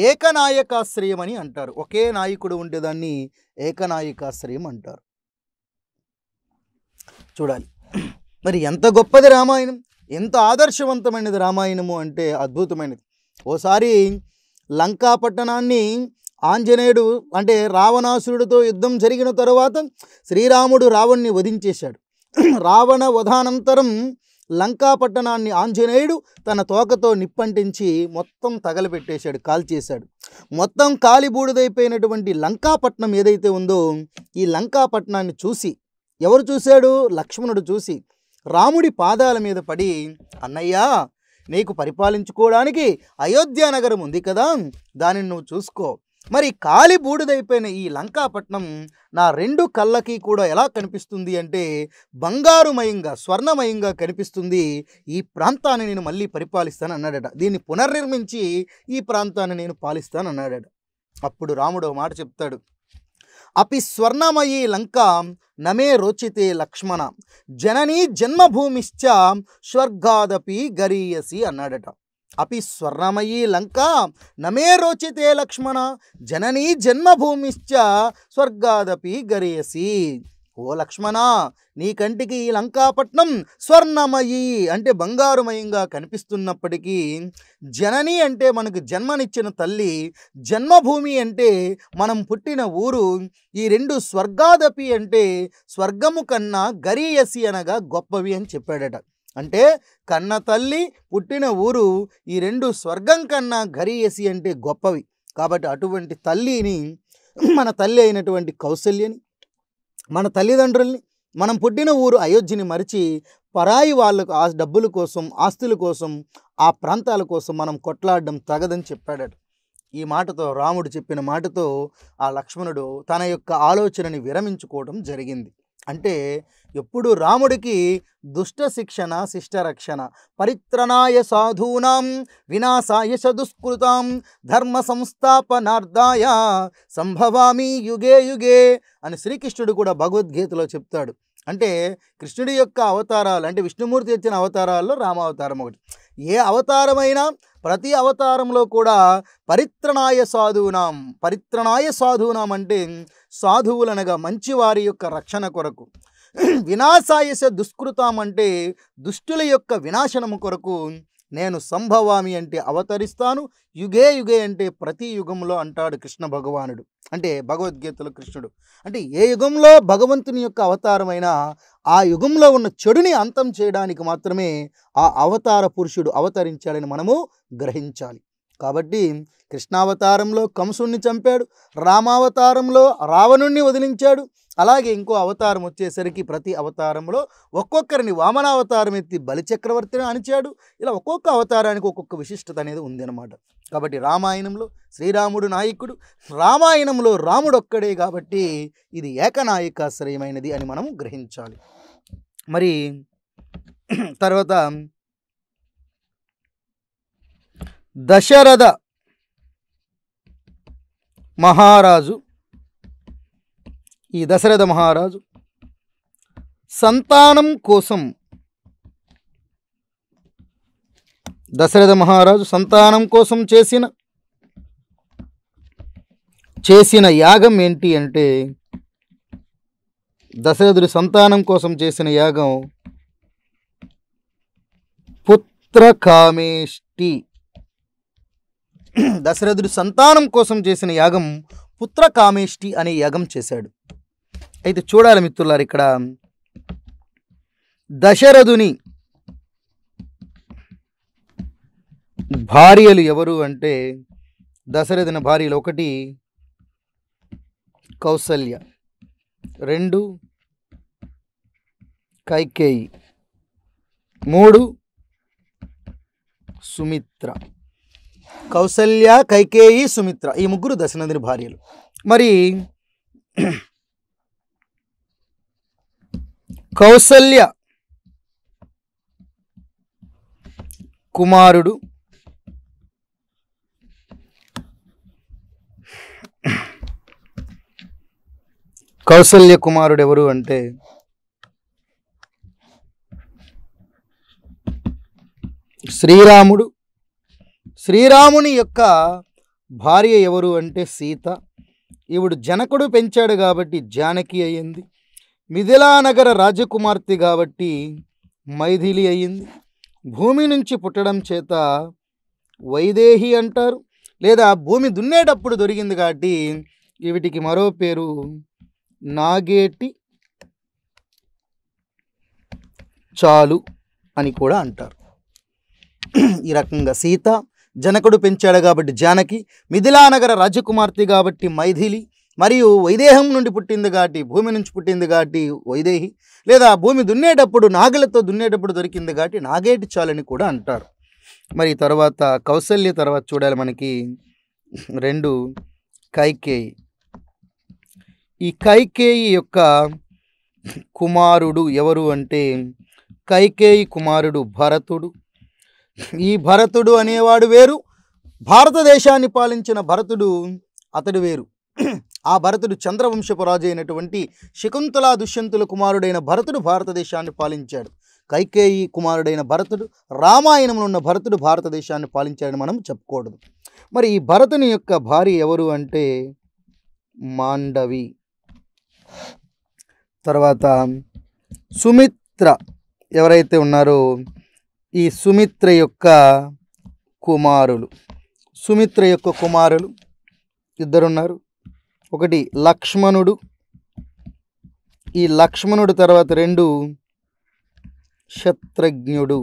ఏకనాయకాశ్రయం అని అంటారు ఒకే నాయకుడు ఉంటే దాన్ని ఏకనాయకాశ్రయం అంటారు చూడాలి మరి ఎంత గొప్పది రామాయణం ఎంత ఆదర్శవంతమైనది రామాయణము అంటే అద్భుతమైనది ఓసారి లంకా పట్టణాన్ని ఆంజనేయుడు అంటే రావణాసురుడితో యుద్ధం జరిగిన తరువాత శ్రీరాముడు రావణ్ణి వధించేశాడు రావణ వధానంతరం లంకా పట్టణాన్ని ఆంజనేయుడు తన తోకతో నిప్పంటించి మొత్తం తగలబెట్టేశాడు కాల్చేశాడు మొత్తం కాలిబూడిదైపోయినటువంటి లంకాపట్నం ఏదైతే ఉందో ఈ లంకాపట్నాన్ని చూసి ఎవరు చూశాడు లక్ష్మణుడు చూసి రాముడి పాదాల మీద పడి అన్నయ్యా నీకు పరిపాలించుకోవడానికి అయోధ్య నగరం ఉంది కదా దానిని నువ్వు చూసుకో మరి కాలి బూడిదైపోయిన ఈ లంకాపట్నం నా రెండు కళ్ళకి కూడా ఎలా కనిపిస్తుంది అంటే బంగారుమయంగా స్వర్ణమయంగా కనిపిస్తుంది ఈ ప్రాంతాన్ని నేను మళ్ళీ పరిపాలిస్తాను అన్నాడట దీన్ని పునర్నిర్మించి ఈ ప్రాంతాన్ని నేను పాలిస్తాను అన్నాడట అప్పుడు రాముడు మాట చెప్తాడు అపి స్వర్ణమయీ లంక నమే రోచితే లక్ష్మణ జననీ జన్మభూమిశ్చ స్వర్గాదపి గరీయసి అన్నాడట అపి స్వర్ణమయీ లంక నమే రోచితే లక్ష్మణ జననీ జన్మభూమిశ్చ స్వర్గాదపి గరేసి ఓ లక్ష్మణ నీ కంటికి ఈ లంకాపట్నం స్వర్ణమయి అంటే బంగారుమయంగా కనిపిస్తున్నప్పటికీ జనని అంటే మనకు జన్మనిచ్చిన తల్లి జన్మభూమి అంటే మనం పుట్టిన ఊరు ఈ రెండు స్వర్గాదపి అంటే స్వర్గము కన్నా గరీయసి అనగా గొప్పవి అని చెప్పాడట అంటే కన్న తల్లి పుట్టిన ఊరు ఈ రెండు స్వర్గం కన్నా ఘరియేసి అంటే గొప్పవి కాబట్టి అటువంటి తల్లిని మన తల్లి అయినటువంటి కౌశల్యని మన తల్లిదండ్రుల్ని మనం పుట్టిన ఊరు అయోధ్యని మరిచి పరాయి వాళ్ళకు ఆ డబ్బుల కోసం ఆస్తుల కోసం ఆ ప్రాంతాల కోసం మనం కొట్లాడడం తగదని చెప్పాడట ఈ మాటతో రాముడు చెప్పిన మాటతో ఆ లక్ష్మణుడు తన యొక్క ఆలోచనని విరమించుకోవడం జరిగింది అంటే ఎప్పుడు రాముడికి దుష్ట శిక్షణ శిష్టరక్షణ పరిత్రణాయ సాధూనాం వినాశాయ చ ధర్మ సంస్థాపనార్థాయ సంభవామి యుగే యుగే అని శ్రీకృష్ణుడు కూడా భగవద్గీతలో చెప్తాడు అంటే కృష్ణుడి యొక్క అవతారాలు అంటే విష్ణుమూర్తి వచ్చిన అవతారాల్లో రామావతారం ఒకటి ఏ అవతారమైనా ప్రతి అవతారంలో కూడా పరిత్రణాయ సాధువునాం పరిత్రణాయ సాధువునాం అంటే సాధువులనగా మంచివారి యొక్క రక్షణ కొరకు వినాశాయస దుష్కృతం అంటే దుష్టుల యొక్క వినాశనము కొరకు నేను సంభవామి అంటే అవతరిస్తాను యుగే యుగే అంటే ప్రతి యుగంలో అంటాడు కృష్ణ భగవానుడు అంటే భగవద్గీతలో కృష్ణుడు అంటే ఏ యుగంలో భగవంతుని యొక్క అవతారమైనా ఆ యుగంలో ఉన్న చెడుని అంతం చేయడానికి మాత్రమే ఆ అవతార పురుషుడు అవతరించాడని మనము గ్రహించాలి కాబట్టి కృష్ణావతారంలో కంసుణ్ణి చంపాడు రామావతారంలో రావణుణ్ణి వదిలించాడు అలాగే ఇంకో అవతారం వచ్చేసరికి ప్రతి అవతారంలో ఒక్కొక్కరిని వామనావతారం ఎత్తి బలిచక్రవర్తిని అనిచాడు ఇలా ఒక్కొక్క అవతారానికి ఒక్కొక్క విశిష్టత అనేది ఉందన్నమాట కాబట్టి రామాయణంలో శ్రీరాముడు నాయకుడు రామాయణంలో రాముడు ఒక్కడే కాబట్టి ఇది ఏకనాయకాశ్రయమైనది అని మనం గ్రహించాలి మరి తర్వాత దశరథ మహారాజు ఈ దశరథ మహారాజు సంతానం కోసం దశరథ మహారాజు సంతానం కోసం చేసిన చేసిన యాగం ఏంటి అంటే దశరథుడి సంతానం కోసం చేసిన యాగం పుత్రకామేష్టి దశరథుడి సంతానం కోసం చేసిన యాగం పుత్రకామేష్టి అనే యాగం చేశాడు అయితే చూడాలి మిత్రులారు ఇక్కడ దశరథుని భార్యలు ఎవరు అంటే దశరథుని భార్యలు ఒకటి కౌసల్య రెండు కైకేయి మూడు సుమిత్ర కౌసల్య కైకేయి సుమిత్ర ఈ ముగ్గురు దశరథుని భార్యలు మరి కౌసల్య కుమారుడు కౌసల్య కుమారుడు ఎవరు అంటే శ్రీరాముడు శ్రీరాముని యొక్క భార్య ఎవరు అంటే సీత ఇవుడు జనకుడు పెంచాడు కాబట్టి జానకి అయ్యింది మిథిలానగర రాజకుమార్తె కాబట్టి మైథిలి అయింది భూమి నుంచి పుట్టడం చేత వైదేహి అంటారు లేదా భూమి దున్నేటప్పుడు దొరికింది కాబట్టి వీటికి మరో పేరు నాగేటి చాలు అని కూడా అంటారు ఈ రకంగా సీత జనకుడు పెంచాడు కాబట్టి జానకి మిథిలానగర రాజకుమార్తె కాబట్టి మైథిలి మరియు వైదేహం నుండి పుట్టింది కాబట్టి భూమి నుంచి పుట్టింది కాబట్టి వైదేహి లేదా భూమి దున్నేటప్పుడు నాగులతో దున్నేటప్పుడు దొరికింది కాబట్టి నాగేటి చాలని కూడా అంటారు మరి తర్వాత కౌశల్య తర్వాత చూడాలి మనకి రెండు కైకేయి ఈ కైకేయి యొక్క కుమారుడు ఎవరు అంటే కైకేయి కుమారుడు భరతుడు ఈ భరతుడు అనేవాడు వేరు భారతదేశాన్ని పాలించిన భరతుడు అతడు వేరు ఆ భరతుడు చంద్రవంశపు రాజు అయినటువంటి శకుంతలా దుష్యంతుల కుమారుడైన భరతుడు భారతదేశాన్ని పాలించాడు కైకేయి కుమారుడైన భరతుడు రామాయణంలో ఉన్న భరతుడు భారతదేశాన్ని పాలించాడని మనం చెప్పకూడదు మరి ఈ భరతుని యొక్క భార్య ఎవరు అంటే మాండవి తర్వాత సుమిత్ర ఎవరైతే ఉన్నారో ఈ సుమిత్ర యొక్క కుమారులు సుమిత్ర యొక్క కుమారులు ఇద్దరున్నారు ఒకటి లక్ష్మణుడు ఈ లక్ష్మణుడు తర్వాత రెండు శత్రుఘ్నుడు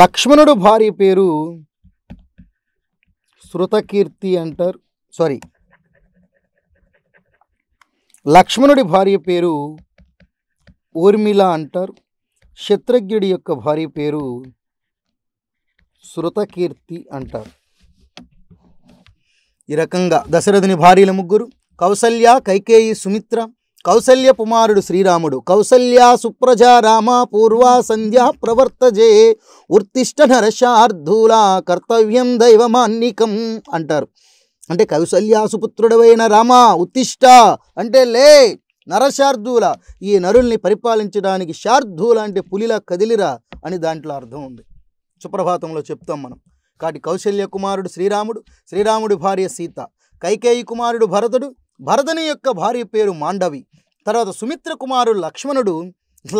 లక్ష్మణుడు భార్య పేరు శృతకీర్తి అంటారు సారీ లక్ష్మణుడి భార్య పేరు ఊర్మిళ అంటారు శత్రుఘ్నుడి యొక్క భార్య పేరు శృతకీర్తి అంటారు ఈ రకంగా దశరథుని భార్యల ముగ్గురు కౌసల్య కైకేయి సుమిత్ర కౌసల్య కుమారుడు శ్రీరాముడు కౌసల్య సుప్రజ రామ పూర్వ సంధ్య ప్రవర్తజే ఉర్తిష్ట నరశార్ధూల కర్తవ్యం దైవమాన్నికం అంటారు అంటే కౌసల్య సుపుత్రుడవైన రామ ఉత్తిష్ట అంటే లే నరశార్ధూల ఈ నరుల్ని పరిపాలించడానికి శార్ధూల అంటే పులిలా కదిలిరా అని దాంట్లో అర్థం ఉంది సుప్రభాతంలో చెప్తాం మనం కాటి కౌశల్య కుమారుడు శ్రీరాముడు శ్రీరాముడి భార్య సీత కైకేయి కుమారుడు భరతుడు భరతుని యొక్క భార్య పేరు మాండవి తర్వాత సుమిత్ర కుమారుడు లక్ష్మణుడు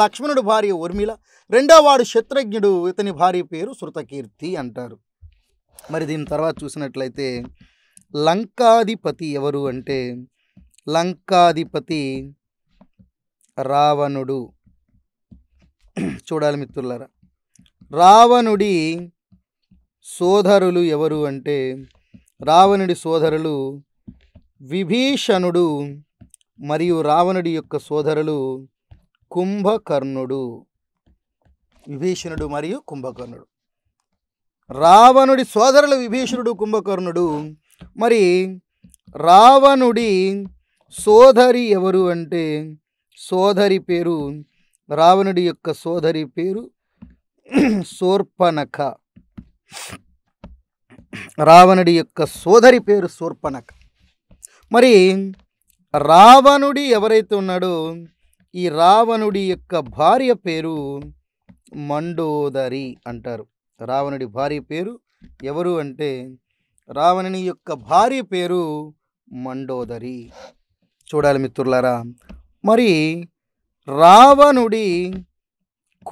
లక్ష్మణుడు భార్య ఉర్మిళ రెండోవాడు శత్రుఘ్నుడు ఇతని భార్య పేరు శృతకీర్తి అంటారు మరి దీని తర్వాత చూసినట్లయితే లంకాధిపతి ఎవరు అంటే లంకాధిపతి రావణుడు చూడాలి మిత్రులారా రావణుడి సోదరులు ఎవరు అంటే రావణుడి సోదరులు విభీషణుడు మరియు రావణుడి యొక్క సోదరులు కుంభకర్ణుడు విభీషణుడు మరియు కుంభకర్ణుడు రావణుడి సోదరులు విభీషణుడు కుంభకర్ణుడు మరి రావణుడి సోదరి ఎవరు అంటే సోదరి పేరు రావణుడి యొక్క సోదరి పేరు శూర్పణఖ రావణుడి యొక్క సోదరి పేరు శూర్పణఖ మరి రావణుడి ఎవరైతే ఉన్నాడో ఈ రావణుడి యొక్క భార్య పేరు మండోదరి అంటారు రావణుడి భార్య పేరు ఎవరు అంటే రావణుని యొక్క భార్య పేరు మండోదరి చూడాలి మిత్రులారా మరి రావణుడి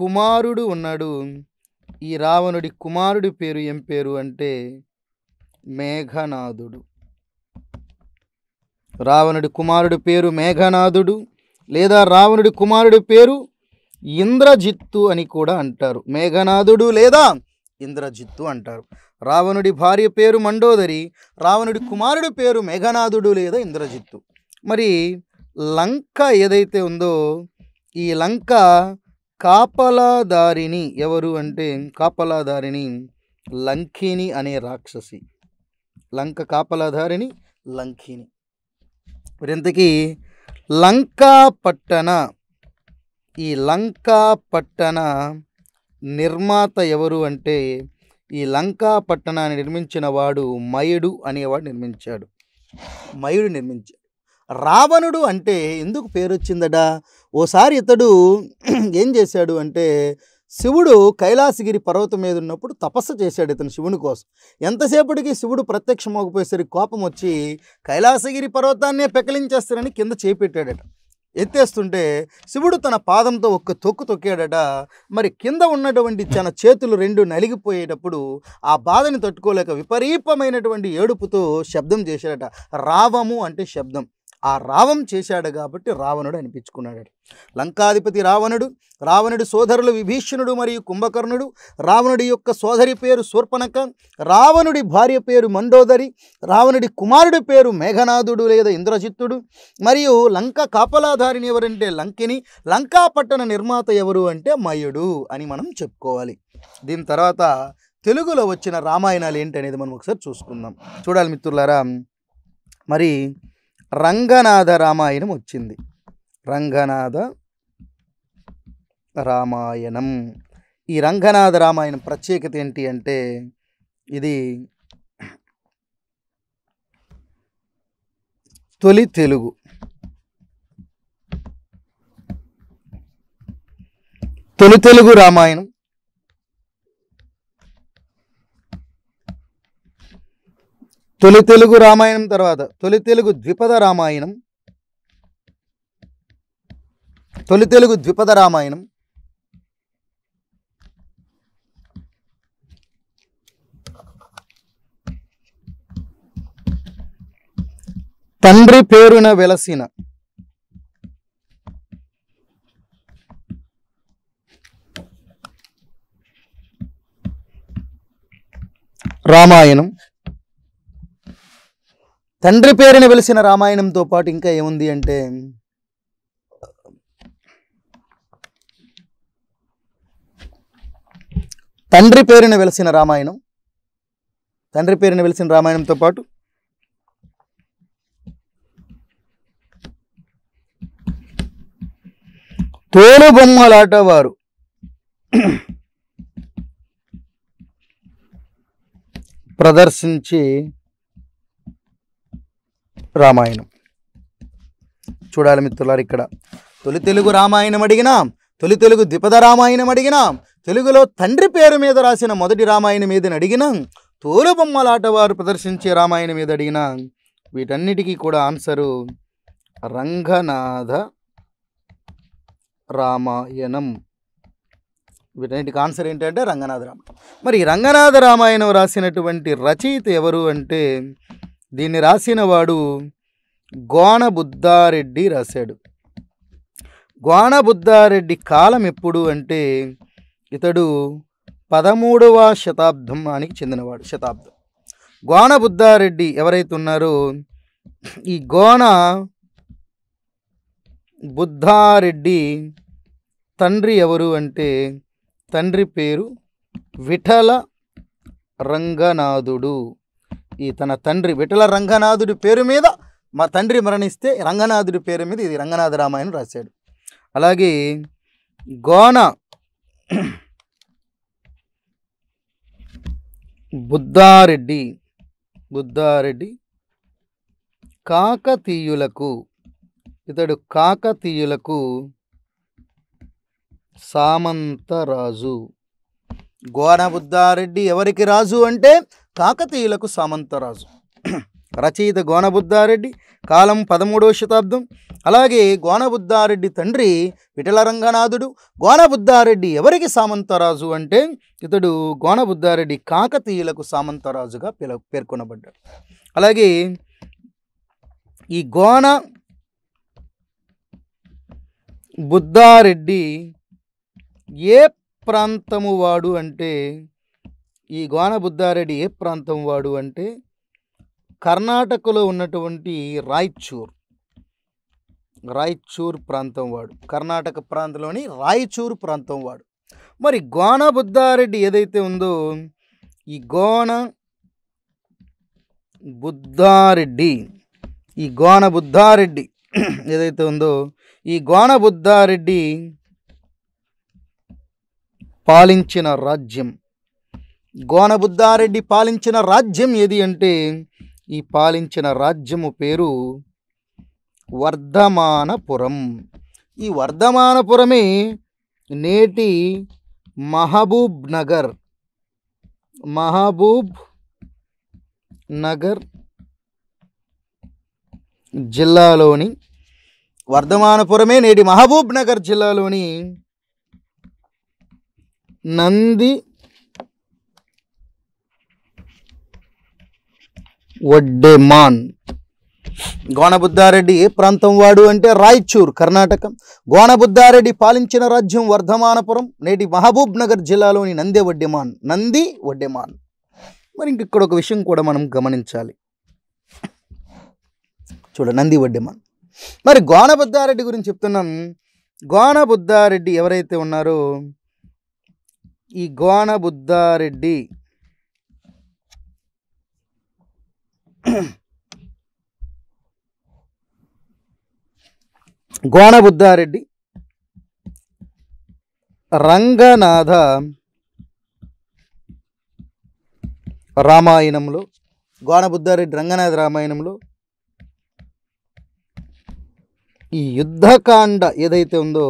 కుమారుడు ఉన్నాడు ఈ రావణుడి కుమారుడి పేరు ఏం పేరు అంటే మేఘనాథుడు రావణుడి కుమారుడి పేరు మేఘనాథుడు లేదా రావణుడి కుమారుడి పేరు ఇంద్రజిత్తు అని కూడా అంటారు మేఘనాథుడు లేదా ఇంద్రజిత్తు అంటారు రావణుడి భార్య పేరు మండోదరి రావణుడి కుమారుడి పేరు మేఘనాథుడు లేదా ఇంద్రజిత్తు మరి లంక ఏదైతే ఉందో ఈ లంక కాపలాదారిని ఎవరు అంటే కాపలాదారిని లంకిని అనే రాక్షసి లంక కాపలాధారిణి లంకిని మరింతకీ లంకా పట్టణ ఈ లంకా పట్టణ నిర్మాత ఎవరు అంటే ఈ లంకా పట్టణాన్ని నిర్మించిన వాడు మయుడు అనేవాడు నిర్మించాడు మయుడు నిర్మించాడు రావణుడు అంటే ఎందుకు పేరు వచ్చిందట ఓసారి ఇతడు ఏం చేశాడు అంటే శివుడు కైలాసగిరి పర్వతం మీద ఉన్నప్పుడు తపస్సు చేశాడు ఇతను శివుని కోసం ఎంతసేపటికి శివుడు ప్రత్యక్షం ప్రత్యక్షమోగిపోయేసరికి కోపం వచ్చి కైలాసగిరి పర్వతాన్నే పెకలించేస్తారని కింద చేపెట్టాడట ఎత్తేస్తుంటే శివుడు తన పాదంతో ఒక్క తొక్కు తొక్కాడట మరి కింద ఉన్నటువంటి తన చేతులు రెండు నలిగిపోయేటప్పుడు ఆ బాధని తట్టుకోలేక విపరీతమైనటువంటి ఏడుపుతో శబ్దం చేశాడట రావము అంటే శబ్దం ఆ రావం చేశాడు కాబట్టి రావణుడు అనిపించుకున్నాడు లంకాధిపతి రావణుడు రావణుడి సోదరులు విభీషణుడు మరియు కుంభకర్ణుడు రావణుడి యొక్క సోదరి పేరు శూర్పణక రావణుడి భార్య పేరు మండోదరి రావణుడి కుమారుడి పేరు మేఘనాథుడు లేదా ఇంద్రజిత్తుడు మరియు లంక కాపలాధారిని ఎవరంటే లంకిని లంకాపట్టణ నిర్మాత ఎవరు అంటే మయుడు అని మనం చెప్పుకోవాలి దీని తర్వాత తెలుగులో వచ్చిన రామాయణాలు ఏంటి అనేది మనం ఒకసారి చూసుకుందాం చూడాలి మిత్రులారా మరి రంగనాథ రామాయణం వచ్చింది రంగనాథ రామాయణం ఈ రంగనాథ రామాయణం ప్రత్యేకత ఏంటి అంటే ఇది తొలి తెలుగు తొలి తెలుగు రామాయణం తొలి తెలుగు రామాయణం తర్వాత తొలి తెలుగు ద్విపద రామాయణం తొలి తెలుగు ద్విపద రామాయణం తండ్రి పేరున వెలసిన రామాయణం తండ్రి పేరుని వెలిసిన రామాయణంతో పాటు ఇంకా ఏముంది అంటే తండ్రి పేరుని వెలిసిన రామాయణం తండ్రి పేరుని వెలిసిన రామాయణంతో పాటు తోలు బొమ్మలాటవారు ప్రదర్శించి రామాయణం చూడాలి మిత్రులారు ఇక్కడ తొలి తెలుగు రామాయణం అడిగినా తొలి తెలుగు ద్విపద రామాయణం అడిగినా తెలుగులో తండ్రి పేరు మీద రాసిన మొదటి రామాయణం ఏదని అడిగినా బొమ్మలాట వారు ప్రదర్శించే రామాయణం మీద అడిగినా వీటన్నిటికీ కూడా ఆన్సరు రంగనాథ రామాయణం వీటన్నిటికి ఆన్సర్ ఏంటంటే రంగనాథ రామాయణం మరి రంగనాథ రామాయణం రాసినటువంటి రచయిత ఎవరు అంటే దీన్ని రాసినవాడు గోనబుద్ధారెడ్డి రాశాడు గోనబుద్ధారెడ్డి కాలం ఎప్పుడు అంటే ఇతడు పదమూడవ శతాబ్దానికి చెందినవాడు శతాబ్దం గోన ఎవరైతే ఉన్నారో ఈ గోన బుద్ధారెడ్డి తండ్రి ఎవరు అంటే తండ్రి పేరు విఠల రంగనాథుడు ఈ తన తండ్రి విఠల రంగనాథుడి పేరు మీద మా తండ్రి మరణిస్తే రంగనాథుడి పేరు మీద ఇది రంగనాథ రామాయణం రాశాడు అలాగే గోన బుద్ధారెడ్డి బుద్ధారెడ్డి కాకతీయులకు ఇతడు కాకతీయులకు సామంతరాజు గోన బుద్ధారెడ్డి ఎవరికి రాజు అంటే కాకతీయులకు సామంతరాజు రచయిత గోనబుద్ధారెడ్డి కాలం పదమూడవ శతాబ్దం అలాగే గోనబుద్ధారెడ్డి తండ్రి విఠలరంగనాథుడు గోనబుద్ధారెడ్డి ఎవరికి సామంతరాజు అంటే ఇతడు గోనబుద్ధారెడ్డి కాకతీయులకు సామంతరాజుగా పిల పేర్కొనబడ్డాడు అలాగే ఈ గోన బుద్ధారెడ్డి ఏ ప్రాంతము వాడు అంటే ఈ గోనబుద్ధారెడ్డి ఏ ప్రాంతం వాడు అంటే కర్ణాటకలో ఉన్నటువంటి రాయచూర్ రాయచూర్ ప్రాంతం వాడు కర్ణాటక ప్రాంతంలోని రాయచూర్ ప్రాంతం వాడు మరి గోనబుద్ధారెడ్డి ఏదైతే ఉందో ఈ గోన బుద్ధారెడ్డి ఈ గోన బుద్ధారెడ్డి ఏదైతే ఉందో ఈ గోన బుద్ధారెడ్డి పాలించిన రాజ్యం గోనబుద్ధారెడ్డి పాలించిన రాజ్యం ఏది అంటే ఈ పాలించిన రాజ్యము పేరు వర్ధమానపురం ఈ వర్ధమానపురమే నేటి మహబూబ్ నగర్ మహబూబ్ నగర్ జిల్లాలోని వర్ధమానపురమే నేటి మహబూబ్ నగర్ జిల్లాలోని నంది వడ్డేమాన్ గోనబుద్ధారెడ్డి ఏ ప్రాంతం వాడు అంటే రాయచూర్ కర్ణాటక గోనబుద్ధారెడ్డి పాలించిన రాజ్యం వర్ధమానపురం నేటి మహబూబ్ నగర్ జిల్లాలోని నందే వడ్డెమాన్ నంది వడ్డెమాన్ మరి ఇంక ఇక్కడ ఒక విషయం కూడా మనం గమనించాలి చూడ నంది వడ్డెమాన్ మరి గోణబుద్ధారెడ్డి గురించి చెప్తున్నాం గోనబుద్ధారెడ్డి ఎవరైతే ఉన్నారో ఈ గోనబుద్ధారెడ్డి గోణబుద్ధారెడ్డి రంగనాథ రామాయణంలో గోణబుద్ధారెడ్డి రంగనాథ రామాయణంలో ఈ యుద్ధకాండ ఏదైతే ఉందో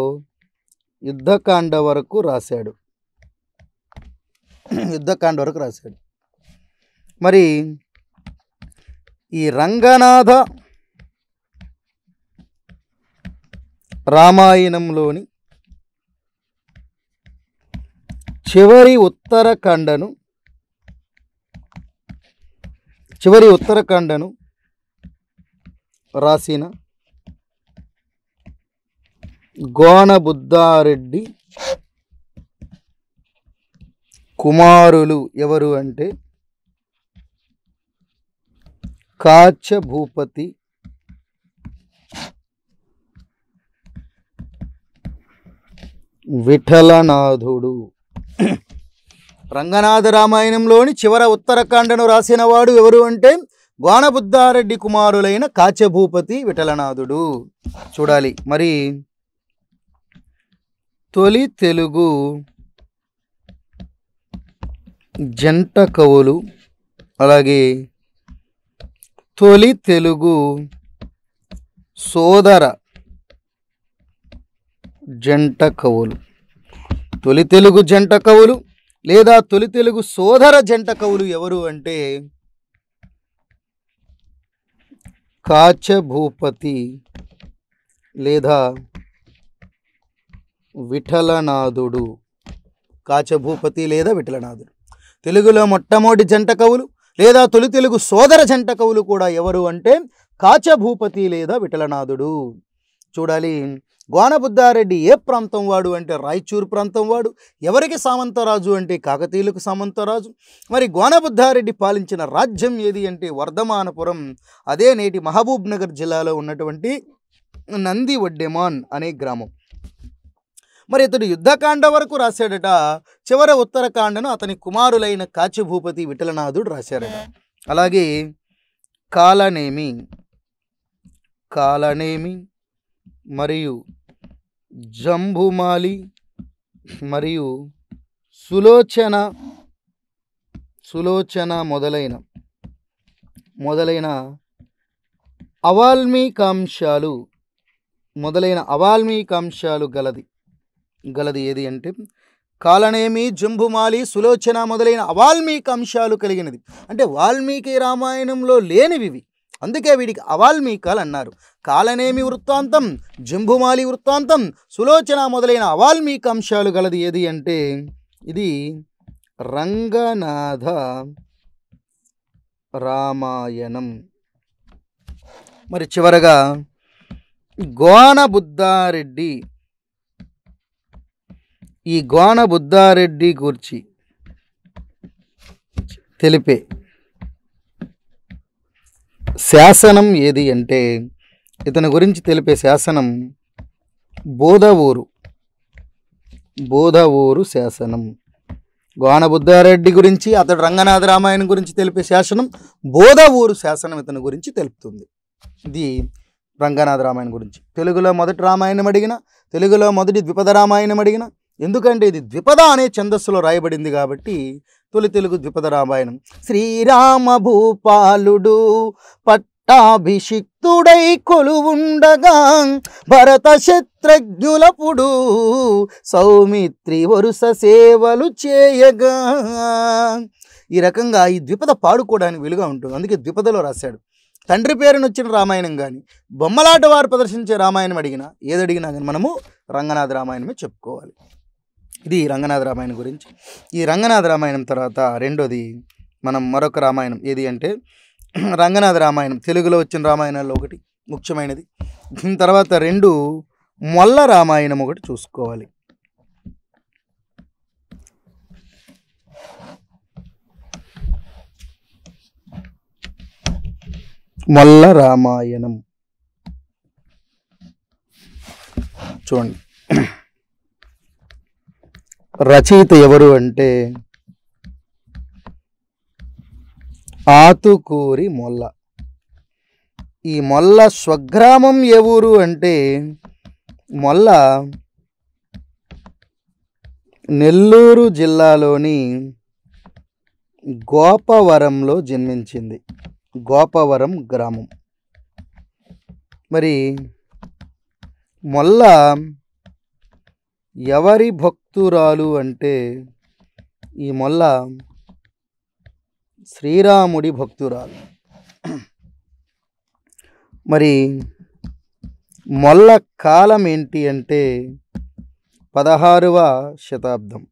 యుద్ధకాండ వరకు రాశాడు యుద్ధకాండ వరకు రాశాడు మరి ఈ రంగనాథ రామాయణంలోని చివరి ఉత్తరఖండను చివరి ఉత్తరఖండను రాసిన గోనబుద్ధారెడ్డి కుమారులు ఎవరు అంటే కాచభూపతి విఠలనాథుడు రంగనాథ రామాయణంలోని చివర ఉత్తరకాండను వాడు ఎవరు అంటే గోనబుద్ధారెడ్డి కుమారులైన కాచభూపతి విఠలనాథుడు చూడాలి మరి తొలి తెలుగు జంట కవులు అలాగే తొలి తెలుగు సోదర జంట కవులు తొలి తెలుగు జంట కవులు లేదా తొలి తెలుగు సోదర జంట కవులు ఎవరు అంటే కాచభూపతి లేదా విఠలనాథుడు కాచభూపతి లేదా విఠలనాథుడు తెలుగులో మొట్టమొదటి జంట కవులు లేదా తొలి తెలుగు సోదర జంట కవులు కూడా ఎవరు అంటే కాచభూపతి లేదా విఠలనాథుడు చూడాలి గోనబుద్దారెడ్డి ఏ ప్రాంతం వాడు అంటే రాయచూరు ప్రాంతం వాడు ఎవరికి సామంతరాజు అంటే కాకతీయులకు సామంతరాజు మరి గోనబుద్దారెడ్డి పాలించిన రాజ్యం ఏది అంటే వర్ధమానపురం అదే నేటి మహబూబ్ నగర్ జిల్లాలో ఉన్నటువంటి నంది వడ్డెమాన్ అనే గ్రామం మరి ఇతడు యుద్ధకాండ వరకు రాశాడట చివర ఉత్తరకాండను అతని కుమారులైన కాచిభూపతి విఠలనాథుడు రాశాడట అలాగే కాలనేమి కాలనేమి మరియు జంభుమాలి మరియు సులోచన సులోచన మొదలైన మొదలైన అవాల్మీకాంశాలు మొదలైన అవాల్మీకాంశాలు గలది గలది ఏది అంటే కాలనేమి జంభుమాలి సులోచన మొదలైన అవాల్మీకాంశాలు కలిగినది అంటే వాల్మీకి రామాయణంలో ఇవి అందుకే వీడికి అవాల్మీకాలు అన్నారు కాలనేమి వృత్తాంతం జంబుమాలి వృత్తాంతం సులోచన మొదలైన అవాల్మీక అంశాలు గలది ఏది అంటే ఇది రంగనాథ రామాయణం మరి చివరగా గోన బుద్ధారెడ్డి ఈ గోన బుద్ధారెడ్డి గురించి తెలిపే శాసనం ఏది అంటే ఇతని గురించి తెలిపే శాసనం బోధవూరు బోధవూరు శాసనం గోనబుద్ధారెడ్డి గురించి అతడు రంగనాథ రామాయణ గురించి తెలిపే శాసనం బోధవూరు శాసనం ఇతని గురించి తెలుపుతుంది ఇది రంగనాథ రామాయణం గురించి తెలుగులో మొదటి రామాయణం అడిగిన తెలుగులో మొదటి ద్విపద రామాయణం అడిగిన ఎందుకంటే ఇది ద్విపద అనే ఛందస్సులో రాయబడింది కాబట్టి తొలి తెలుగు ద్విపద రామాయణం శ్రీరామ భూపాలుడు పట్టాభిషిక్తుడై కొలువుండగా భరత శత్రుఘ్నులపుడు సౌమిత్రి వరుస సేవలు చేయగా ఈ రకంగా ఈ ద్విపద పాడుకోవడానికి వీలుగా ఉంటుంది అందుకే ద్విపదలో రాశాడు తండ్రి పేరును వచ్చిన రామాయణం కానీ బొమ్మలాట వారు ప్రదర్శించే రామాయణం అడిగినా ఏదడిగినా కానీ మనము రంగనాథ రామాయణమే చెప్పుకోవాలి ఇది రంగనాథ రామాయణం గురించి ఈ రంగనాథ రామాయణం తర్వాత రెండోది మనం మరొక రామాయణం ఏది అంటే రంగనాథ రామాయణం తెలుగులో వచ్చిన రామాయణాల్లో ఒకటి ముఖ్యమైనది దీని తర్వాత రెండు మొల్ల రామాయణం ఒకటి చూసుకోవాలి మొల్ల రామాయణం చూడండి రచయిత ఎవరు అంటే ఆతుకూరి మొల్ల ఈ మొల్ల స్వగ్రామం ఎవరు అంటే మొల్ల నెల్లూరు జిల్లాలోని గోపవరంలో జన్మించింది గోపవరం గ్రామం మరి మొల్ల ఎవరి భక్తురాలు అంటే ఈ మొల్ల శ్రీరాముడి భక్తురాలు మరి మొల్ల కాలం ఏంటి అంటే పదహారవ శతాబ్దం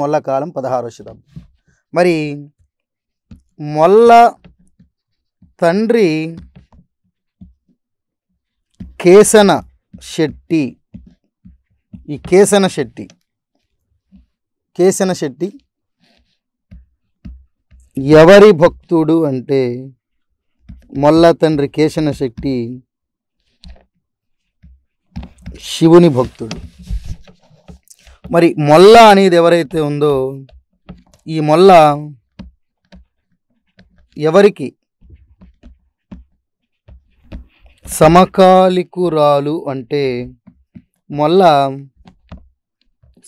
మొల్ల కాలం పదహారవ శతాబ్దం మరి మొల్ల తండ్రి కేసన శెట్టి ఈ కేసన శెట్టి కేసన శెట్టి ఎవరి భక్తుడు అంటే మొల్ల తండ్రి కేశన శెట్టి శివుని భక్తుడు మరి మొల్ల అనేది ఎవరైతే ఉందో ఈ మొల్ల ఎవరికి సమకాలికురాలు అంటే మొల్ల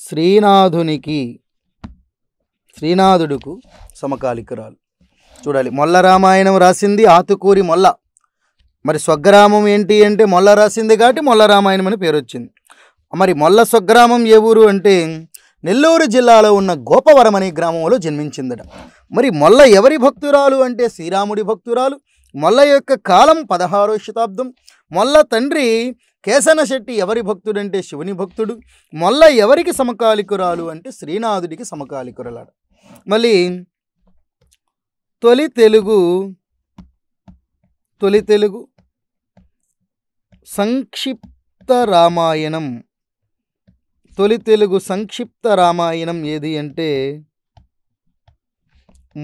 శ్రీనాథునికి శ్రీనాథుడుకు సమకాలికురాలు చూడాలి మొల్ల రామాయణం రాసింది ఆతుకూరి మొల్ల మరి స్వగ్రామం ఏంటి అంటే మొల్ల రాసింది కాబట్టి మొల్ల రామాయణం అని పేరు వచ్చింది మరి మొల్ల స్వగ్రామం ఏ ఊరు అంటే నెల్లూరు జిల్లాలో ఉన్న గోపవరం అనే గ్రామంలో జన్మించిందట మరి మొల్ల ఎవరి భక్తురాలు అంటే శ్రీరాముడి భక్తురాలు మొల్ల యొక్క కాలం పదహారో శతాబ్దం మొల్ల తండ్రి కేశన శెట్టి ఎవరి భక్తుడంటే శివుని భక్తుడు మొల్ల ఎవరికి సమకాలికురాలు అంటే శ్రీనాథుడికి సమకాలికురలాడు మళ్ళీ తొలి తెలుగు తొలి తెలుగు సంక్షిప్త రామాయణం తొలి తెలుగు సంక్షిప్త రామాయణం ఏది అంటే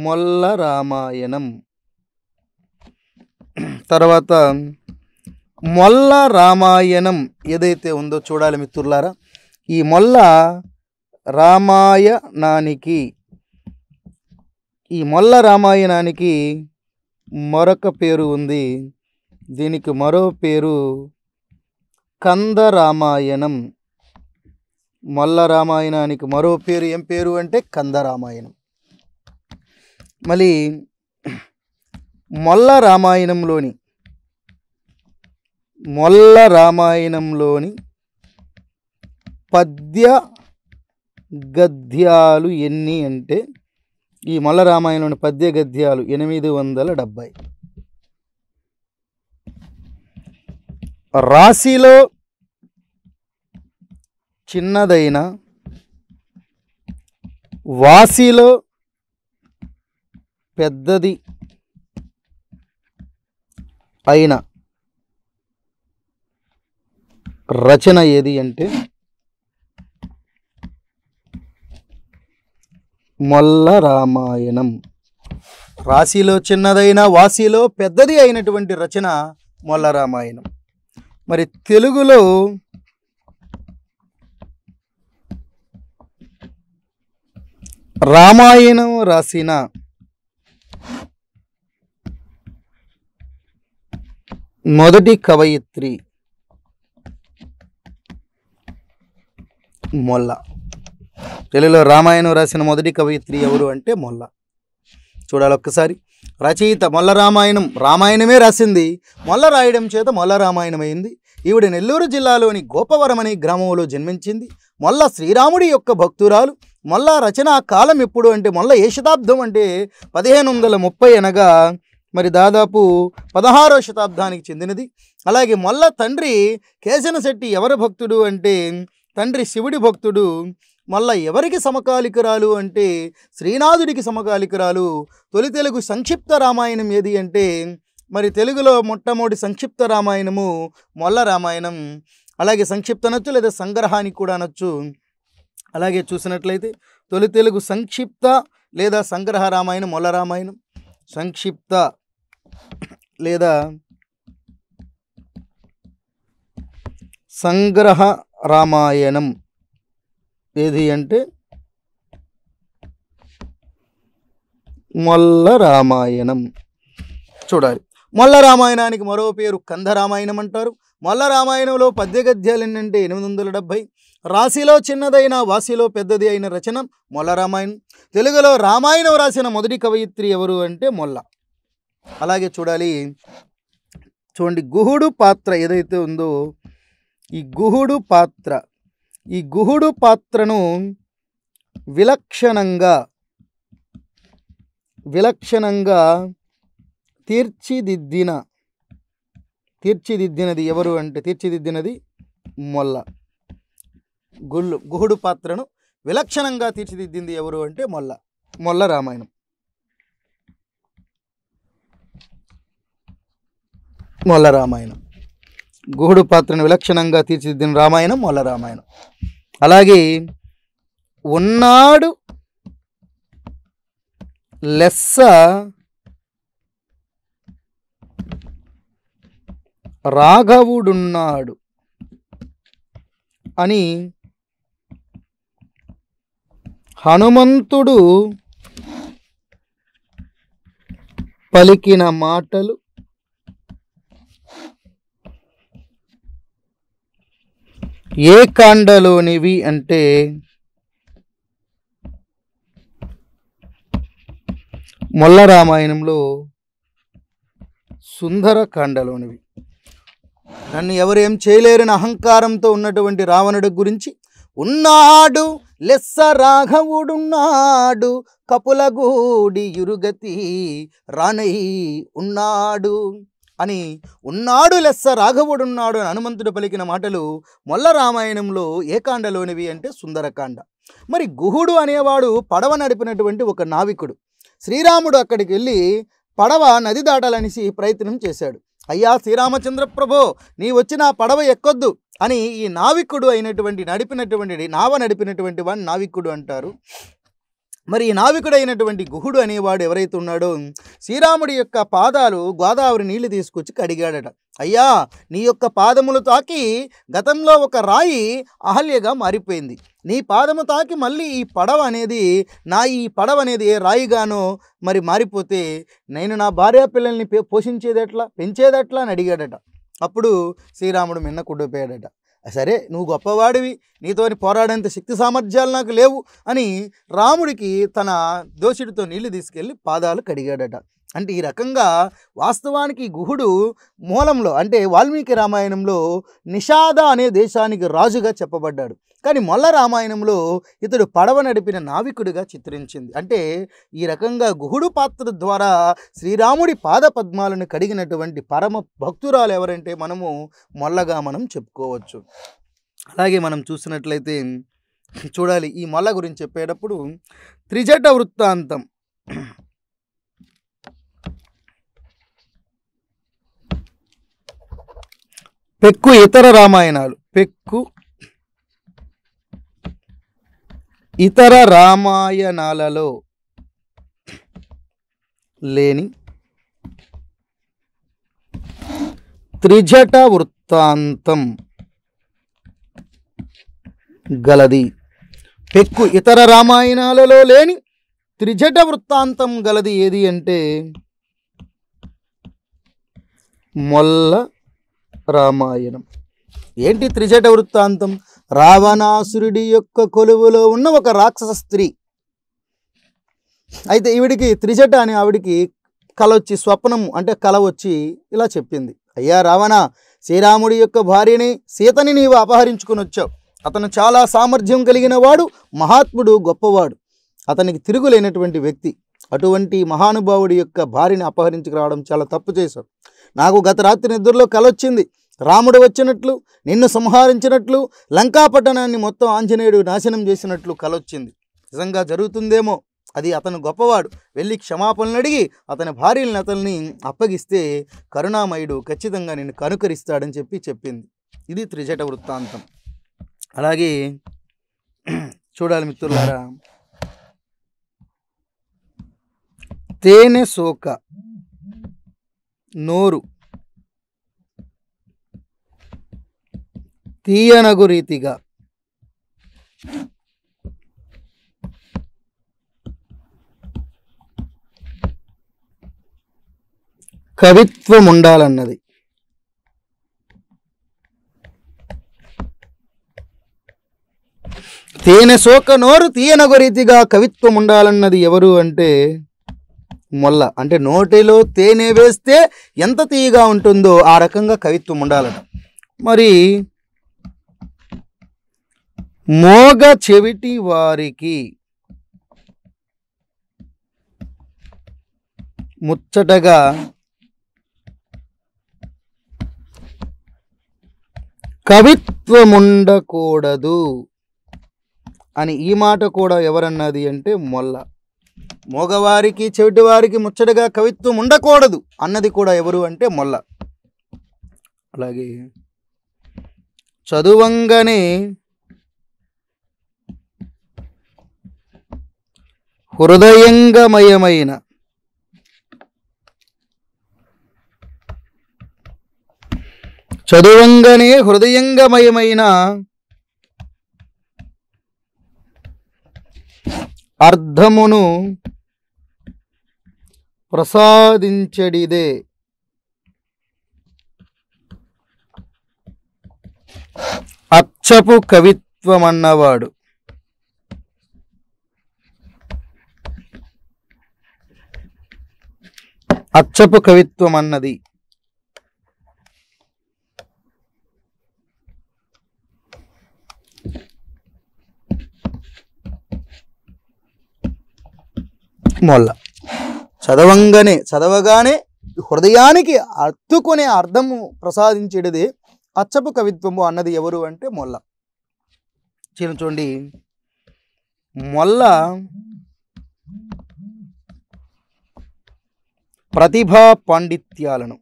మొల్ల రామాయణం తర్వాత మొల్ల రామాయణం ఏదైతే ఉందో చూడాలి మిత్రులారా ఈ మొల్ల రామాయణానికి ఈ మొల్ల రామాయణానికి మరొక పేరు ఉంది దీనికి మరో పేరు కంద రామాయణం మొల్ల రామాయణానికి మరో పేరు ఏం పేరు అంటే కంద రామాయణం మళ్ళీ మొల్ల రామాయణంలోని మొల్ల రామాయణంలోని పద్య గద్యాలు ఎన్ని అంటే ఈ మొల్ల రామాయణంలోని పద్య గద్యాలు ఎనిమిది వందల డెబ్భై రాశిలో చిన్నదైన వాసిలో పెద్దది అయిన రచన ఏది అంటే మొల్ల రామాయణం రాశిలో చిన్నదైన వాసిలో పెద్దది అయినటువంటి రచన మొల్ల రామాయణం మరి తెలుగులో రామాయణం రాసిన మొదటి కవయిత్రి మొల్ల తెలుగులో రామాయణం రాసిన మొదటి కవయిత్రి ఎవరు అంటే మొల్ల చూడాలి ఒక్కసారి రచయిత మొల్ల రామాయణం రామాయణమే రాసింది మొల్ల రాయడం చేత మొల్ల రామాయణం అయింది ఈవిడ నెల్లూరు జిల్లాలోని గోపవరం అనే గ్రామంలో జన్మించింది మొల్ల శ్రీరాముడి యొక్క భక్తురాలు మొల్ల రచన కాలం ఎప్పుడు అంటే మొల్ల ఏ శతాబ్దం అంటే పదిహేను వందల ముప్పై అనగా మరి దాదాపు పదహారో శతాబ్దానికి చెందినది అలాగే మొల్ల తండ్రి కేశనశెట్టి ఎవరి భక్తుడు అంటే తండ్రి శివుడి భక్తుడు మళ్ళా ఎవరికి సమకాలికురాలు అంటే శ్రీనాథుడికి సమకాలికురాలు తొలి తెలుగు సంక్షిప్త రామాయణం ఏది అంటే మరి తెలుగులో మొట్టమొదటి సంక్షిప్త రామాయణము మొల్ల రామాయణం అలాగే సంక్షిప్త అనొచ్చు లేదా సంగ్రహానికి కూడా అనొచ్చు అలాగే చూసినట్లయితే తొలి తెలుగు సంక్షిప్త లేదా సంగ్రహ రామాయణం మొల్ల రామాయణం సంక్షిప్త లేదా సంగ్రహ రామాయణం ఏది అంటే మొల్ల రామాయణం చూడాలి మొల్ల రామాయణానికి మరో పేరు కంద రామాయణం అంటారు మొల్ల రామాయణంలో పద్యగద్యాలు ఏంటంటే ఎనిమిది వందల డెబ్భై రాశిలో చిన్నదైన వాసిలో పెద్దది అయిన రచన మొల్ల రామాయణం తెలుగులో రామాయణం రాసిన మొదటి కవయిత్రి ఎవరు అంటే మొల్ల అలాగే చూడాలి చూడండి గుహుడు పాత్ర ఏదైతే ఉందో ఈ గుహుడు పాత్ర ఈ గుహుడు పాత్రను విలక్షణంగా విలక్షణంగా తీర్చిదిద్దిన తీర్చిదిద్దినది ఎవరు అంటే తీర్చిదిద్దినది మొల్ల గుళ్ళు గుహుడు పాత్రను విలక్షణంగా తీర్చిదిద్దింది ఎవరు అంటే మొల్ల మొల్ల రామాయణం మొల్ల రామాయణం గూడు పాత్రను విలక్షణంగా తీర్చిదిద్దిన రామాయణం మొల్ల రామాయణం అలాగే ఉన్నాడు లెస్స రాఘవుడున్నాడు అని హనుమంతుడు పలికిన మాటలు ఏ కాండలోనివి అంటే మొల్ల రామాయణంలో సుందరకాండలోనివి నన్ను ఎవరు ఏం చేయలేరని అహంకారంతో ఉన్నటువంటి రావణుడి గురించి ఉన్నాడు లెస్స రాఘవుడున్నాడు కపులగూడి యురుగతి రానై ఉన్నాడు అని ఉన్నాడు లెస్స రాఘవుడున్నాడు అని హనుమంతుడు పలికిన మాటలు మొల్ల రామాయణంలో ఏకాండలోనివి అంటే సుందరకాండ మరి గుహుడు అనేవాడు పడవ నడిపినటువంటి ఒక నావికుడు శ్రీరాముడు అక్కడికి వెళ్ళి పడవ నది దాటాలనేసి ప్రయత్నం చేశాడు అయ్యా శ్రీరామచంద్ర ప్రభు నీ వచ్చిన పడవ ఎక్కొద్దు అని ఈ నావికుడు అయినటువంటి నడిపినటువంటి నావ నడిపినటువంటి వాడిని నావికుడు అంటారు మరి ఈ నావికుడైనటువంటి గుహుడు అనేవాడు ఎవరైతే ఉన్నాడో శ్రీరాముడి యొక్క పాదాలు గోదావరి నీళ్లు తీసుకొచ్చి కడిగాడట అయ్యా నీ యొక్క పాదములు తాకి గతంలో ఒక రాయి అహల్యగా మారిపోయింది నీ పాదము తాకి మళ్ళీ ఈ పడవ అనేది నా ఈ పడవ అనేది ఏ రాయిగానో మరి మారిపోతే నేను నా భార్య పిల్లల్ని పోషించేది ఎట్లా పెంచేది అని అడిగాడట అప్పుడు శ్రీరాముడు మిన్న కుడ్డిపోయాడట సరే నువ్వు గొప్పవాడివి నీతోని పోరాడేంత శక్తి సామర్థ్యాలు నాకు లేవు అని రాముడికి తన దోషుడితో నీళ్లు తీసుకెళ్ళి పాదాలు కడిగాడట అంటే ఈ రకంగా వాస్తవానికి గుహుడు మూలంలో అంటే వాల్మీకి రామాయణంలో నిషాద అనే దేశానికి రాజుగా చెప్పబడ్డాడు కానీ మొల్ల రామాయణంలో ఇతడు పడవ నడిపిన నావికుడిగా చిత్రించింది అంటే ఈ రకంగా గుహుడు పాత్ర ద్వారా శ్రీరాముడి పాద పద్మాలను కడిగినటువంటి పరమ భక్తురాలు ఎవరంటే మనము మొల్లగా మనం చెప్పుకోవచ్చు అలాగే మనం చూసినట్లయితే చూడాలి ఈ మొల్ల గురించి చెప్పేటప్పుడు త్రిజట వృత్తాంతం పెక్కు ఇతర రామాయణాలు పెక్కు ఇతర రామాయణాలలో లేని త్రిజట వృత్తాంతం గలది పెక్కు ఇతర రామాయణాలలో లేని త్రిజట వృత్తాంతం గలది ఏది అంటే మొల్ల రామాయణం ఏంటి త్రిజట వృత్తాంతం రావణాసురుడి యొక్క కొలువులో ఉన్న ఒక రాక్షస స్త్రీ అయితే ఈవిడికి త్రిజట అని ఆవిడికి కల వచ్చి స్వప్నం అంటే కల వచ్చి ఇలా చెప్పింది అయ్యా రావణ శ్రీరాముడి యొక్క భార్యని సీతని నీవు అపహరించుకుని వచ్చావు అతను చాలా సామర్థ్యం కలిగిన వాడు మహాత్ముడు గొప్పవాడు అతనికి తిరుగులేనటువంటి వ్యక్తి అటువంటి మహానుభావుడి యొక్క భార్యని అపహరించుకు రావడం చాలా తప్పు చేశావు నాకు గత రాత్రి నిద్రలో కలొచ్చింది రాముడు వచ్చినట్లు నిన్ను సంహరించినట్లు లంకాపట్టణాన్ని మొత్తం ఆంజనేయుడు నాశనం చేసినట్లు కలొచ్చింది నిజంగా జరుగుతుందేమో అది అతను గొప్పవాడు వెళ్ళి క్షమాపణలు అడిగి అతని భార్యలను అతన్ని అప్పగిస్తే కరుణామయుడు ఖచ్చితంగా నిన్ను కనుకరిస్తాడని చెప్పి చెప్పింది ఇది త్రిజట వృత్తాంతం అలాగే చూడాలి మిత్రులారా తేనె సోక నోరు తీయనగు రీతిగా కవిత్వం ఉండాలన్నది తేనె శోక నోరు తీయనగు రీతిగా కవిత్వం ఉండాలన్నది ఎవరు అంటే మొల్ల అంటే నోటిలో తేనె వేస్తే ఎంత తీయగా ఉంటుందో ఆ రకంగా కవిత్వం ఉండాలట మరి మోగ చెవిటి వారికి ముచ్చటగా కవిత్వముండకూడదు అని ఈ మాట కూడా ఎవరన్నది అంటే మొల్ల మోగవారికి చెవిటివారికి ముచ్చటగా కవిత్వం ఉండకూడదు అన్నది కూడా ఎవరు అంటే మొల్ల అలాగే చదువంగానే హృదయంగమయమైన చదువంగానే హృదయంగమయమైన అర్థమును ప్రసాదించడిదే అచ్చపు కవిత్వమన్నవాడు అచ్చపు కవిత్వం అన్నది మొల్ల చదవంగానే చదవగానే హృదయానికి అర్థుకునే అర్థము ప్రసాదించేటిది అచ్చపు కవిత్వము అన్నది ఎవరు అంటే మొల్ల చూడండి మొల్ల ప్రతిభా పాండిత్యాలను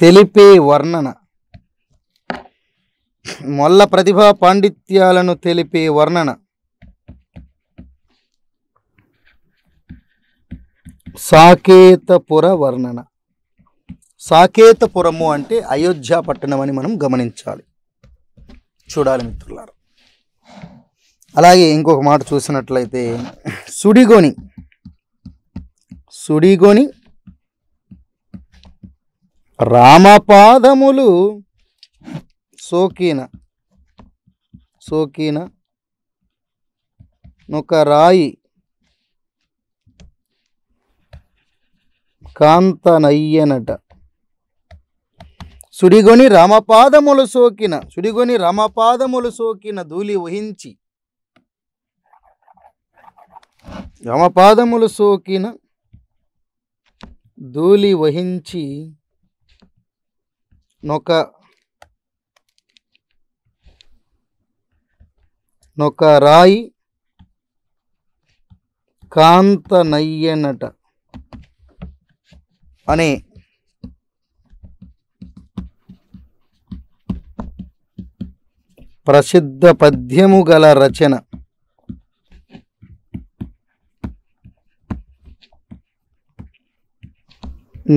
తెలిపే వర్ణన మొల్ల ప్రతిభా పాండిత్యాలను తెలిపే వర్ణన సాకేతపుర వర్ణన సాకేతపురము అంటే అయోధ్య పట్టణం అని మనం గమనించాలి చూడాలి మిత్రుల అలాగే ఇంకొక మాట చూసినట్లయితే సుడిగోని సుడిగోని రామపాదములు సోకిన సోకిన నొక రాయి కాంతనయ్యనట సుడిగొని రామపాదములు సోకిన సుడిగొని రామపాదములు సోకిన ధూళి వహించి యమపాదములు సోకిన ధూళి వహించి నొక నొక రాయి కాంత నయ్యనట అనే ప్రసిద్ధ పద్యము గల రచన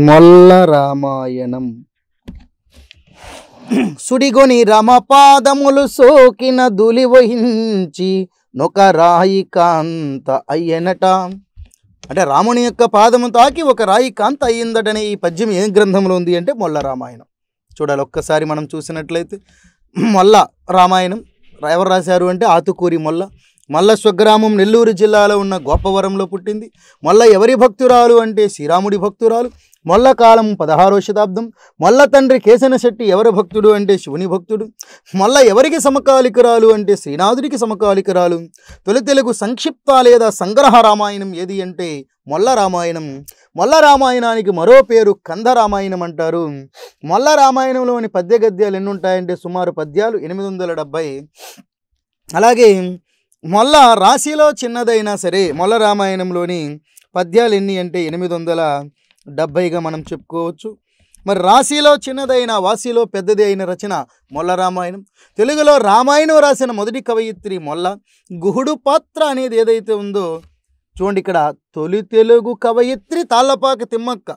మొల్ల రామాయణం సుడిగొని రమపాదములు సోకిన దులి వహించి నొక రాయి కాంత అయ్యనట అంటే రాముని యొక్క పాదము తాకి ఒక రాయి కాంత అయ్యిందటనే ఈ పద్యం ఏ గ్రంథంలో ఉంది అంటే మొల్ల రామాయణం చూడాలి ఒక్కసారి మనం చూసినట్లయితే మొల్ల రామాయణం ఎవరు రాశారు అంటే ఆతుకూరి మొల్ల మల్ల స్వగ్రామం నెల్లూరు జిల్లాలో ఉన్న గోపవరంలో పుట్టింది మళ్ళా ఎవరి భక్తురాలు అంటే శ్రీరాముడి భక్తురాలు మొల్ల కాలం పదహారో శతాబ్దం మొల్ల తండ్రి కేసన శెట్టి ఎవరి భక్తుడు అంటే శివుని భక్తుడు మొల్ల ఎవరికి సమకాలికరాలు అంటే శ్రీనాథుడికి సమకాలికరాలు తొలి తెలుగు సంక్షిప్త లేదా సంగ్రహ రామాయణం ఏది అంటే మొల్ల రామాయణం మొల్ల రామాయణానికి మరో పేరు కంద రామాయణం అంటారు మొల్ల రామాయణంలోని పద్య గద్యాలు ఎన్ని ఉంటాయంటే సుమారు పద్యాలు ఎనిమిది వందల డెబ్బై అలాగే మొల్ల రాశిలో చిన్నదైనా సరే మొల్ల రామాయణంలోని పద్యాలు ఎన్ని అంటే ఎనిమిది వందల డెబ్బైగా మనం చెప్పుకోవచ్చు మరి రాశిలో చిన్నదైన వాసిలో పెద్దది అయిన రచన మొల్ల రామాయణం తెలుగులో రామాయణం రాసిన మొదటి కవయిత్రి మొల్ల గుహుడు పాత్ర అనేది ఏదైతే ఉందో చూడండి ఇక్కడ తొలి తెలుగు కవయిత్రి తాళ్ళపాక తిమ్మక్క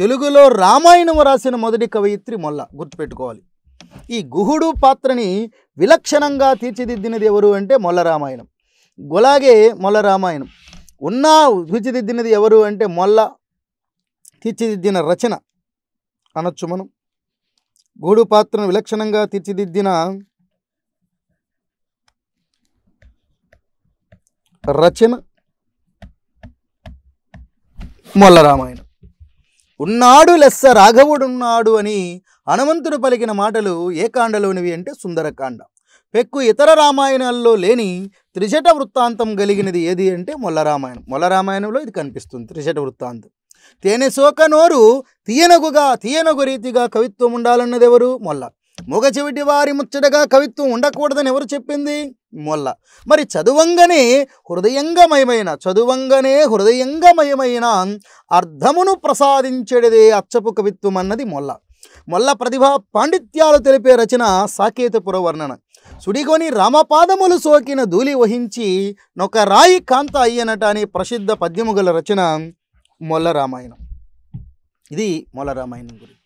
తెలుగులో రామాయణం రాసిన మొదటి కవయిత్రి మొల్ల గుర్తుపెట్టుకోవాలి ఈ గుహుడు పాత్రని విలక్షణంగా తీర్చిదిద్దినది ఎవరు అంటే మొల్ల రామాయణం గులాగే మొల్ల రామాయణం ఉన్నా తీర్చిదిద్దినది ఎవరు అంటే మొల్ల తీర్చిదిద్దిన రచన అనొచ్చు మనం గూడు పాత్రను విలక్షణంగా తీర్చిదిద్దిన రచన మొల్లరామాయణం ఉన్నాడు లెస్స రాఘవుడున్నాడు అని హనుమంతుడు పలికిన మాటలు ఏ కాండలోనివి అంటే సుందరకాండ పెక్కు ఇతర రామాయణాల్లో లేని త్రిజట వృత్తాంతం కలిగినది ఏది అంటే మొల్లరామాయణం మొల్లరామాయణంలో ఇది కనిపిస్తుంది త్రిజట వృత్తాంతం తేనె సోక నోరు తీయనగుగా తీయనగు రీతిగా కవిత్వం ఉండాలన్నది ఎవరు మొల్ల మొగ చెవిటి వారి ముచ్చటగా కవిత్వం ఉండకూడదని ఎవరు చెప్పింది మొల్ల మరి చదువంగనే హృదయంగమయమైన చదువంగనే హృదయంగమయమైన అర్థమును ప్రసాదించేదే అచ్చపు కవిత్వం అన్నది మొల్ల మొల్ల ప్రతిభా పాండిత్యాలు తెలిపే రచన సాకేతపుర వర్ణన సుడిగొని రామపాదములు సోకిన ధూళి వహించి నొక రాయి కాంత అయ్యనట అనే ప్రసిద్ధ పద్యముగల రచన మొల్ల రామాయణం ఇది మొల రామాయణం గురించి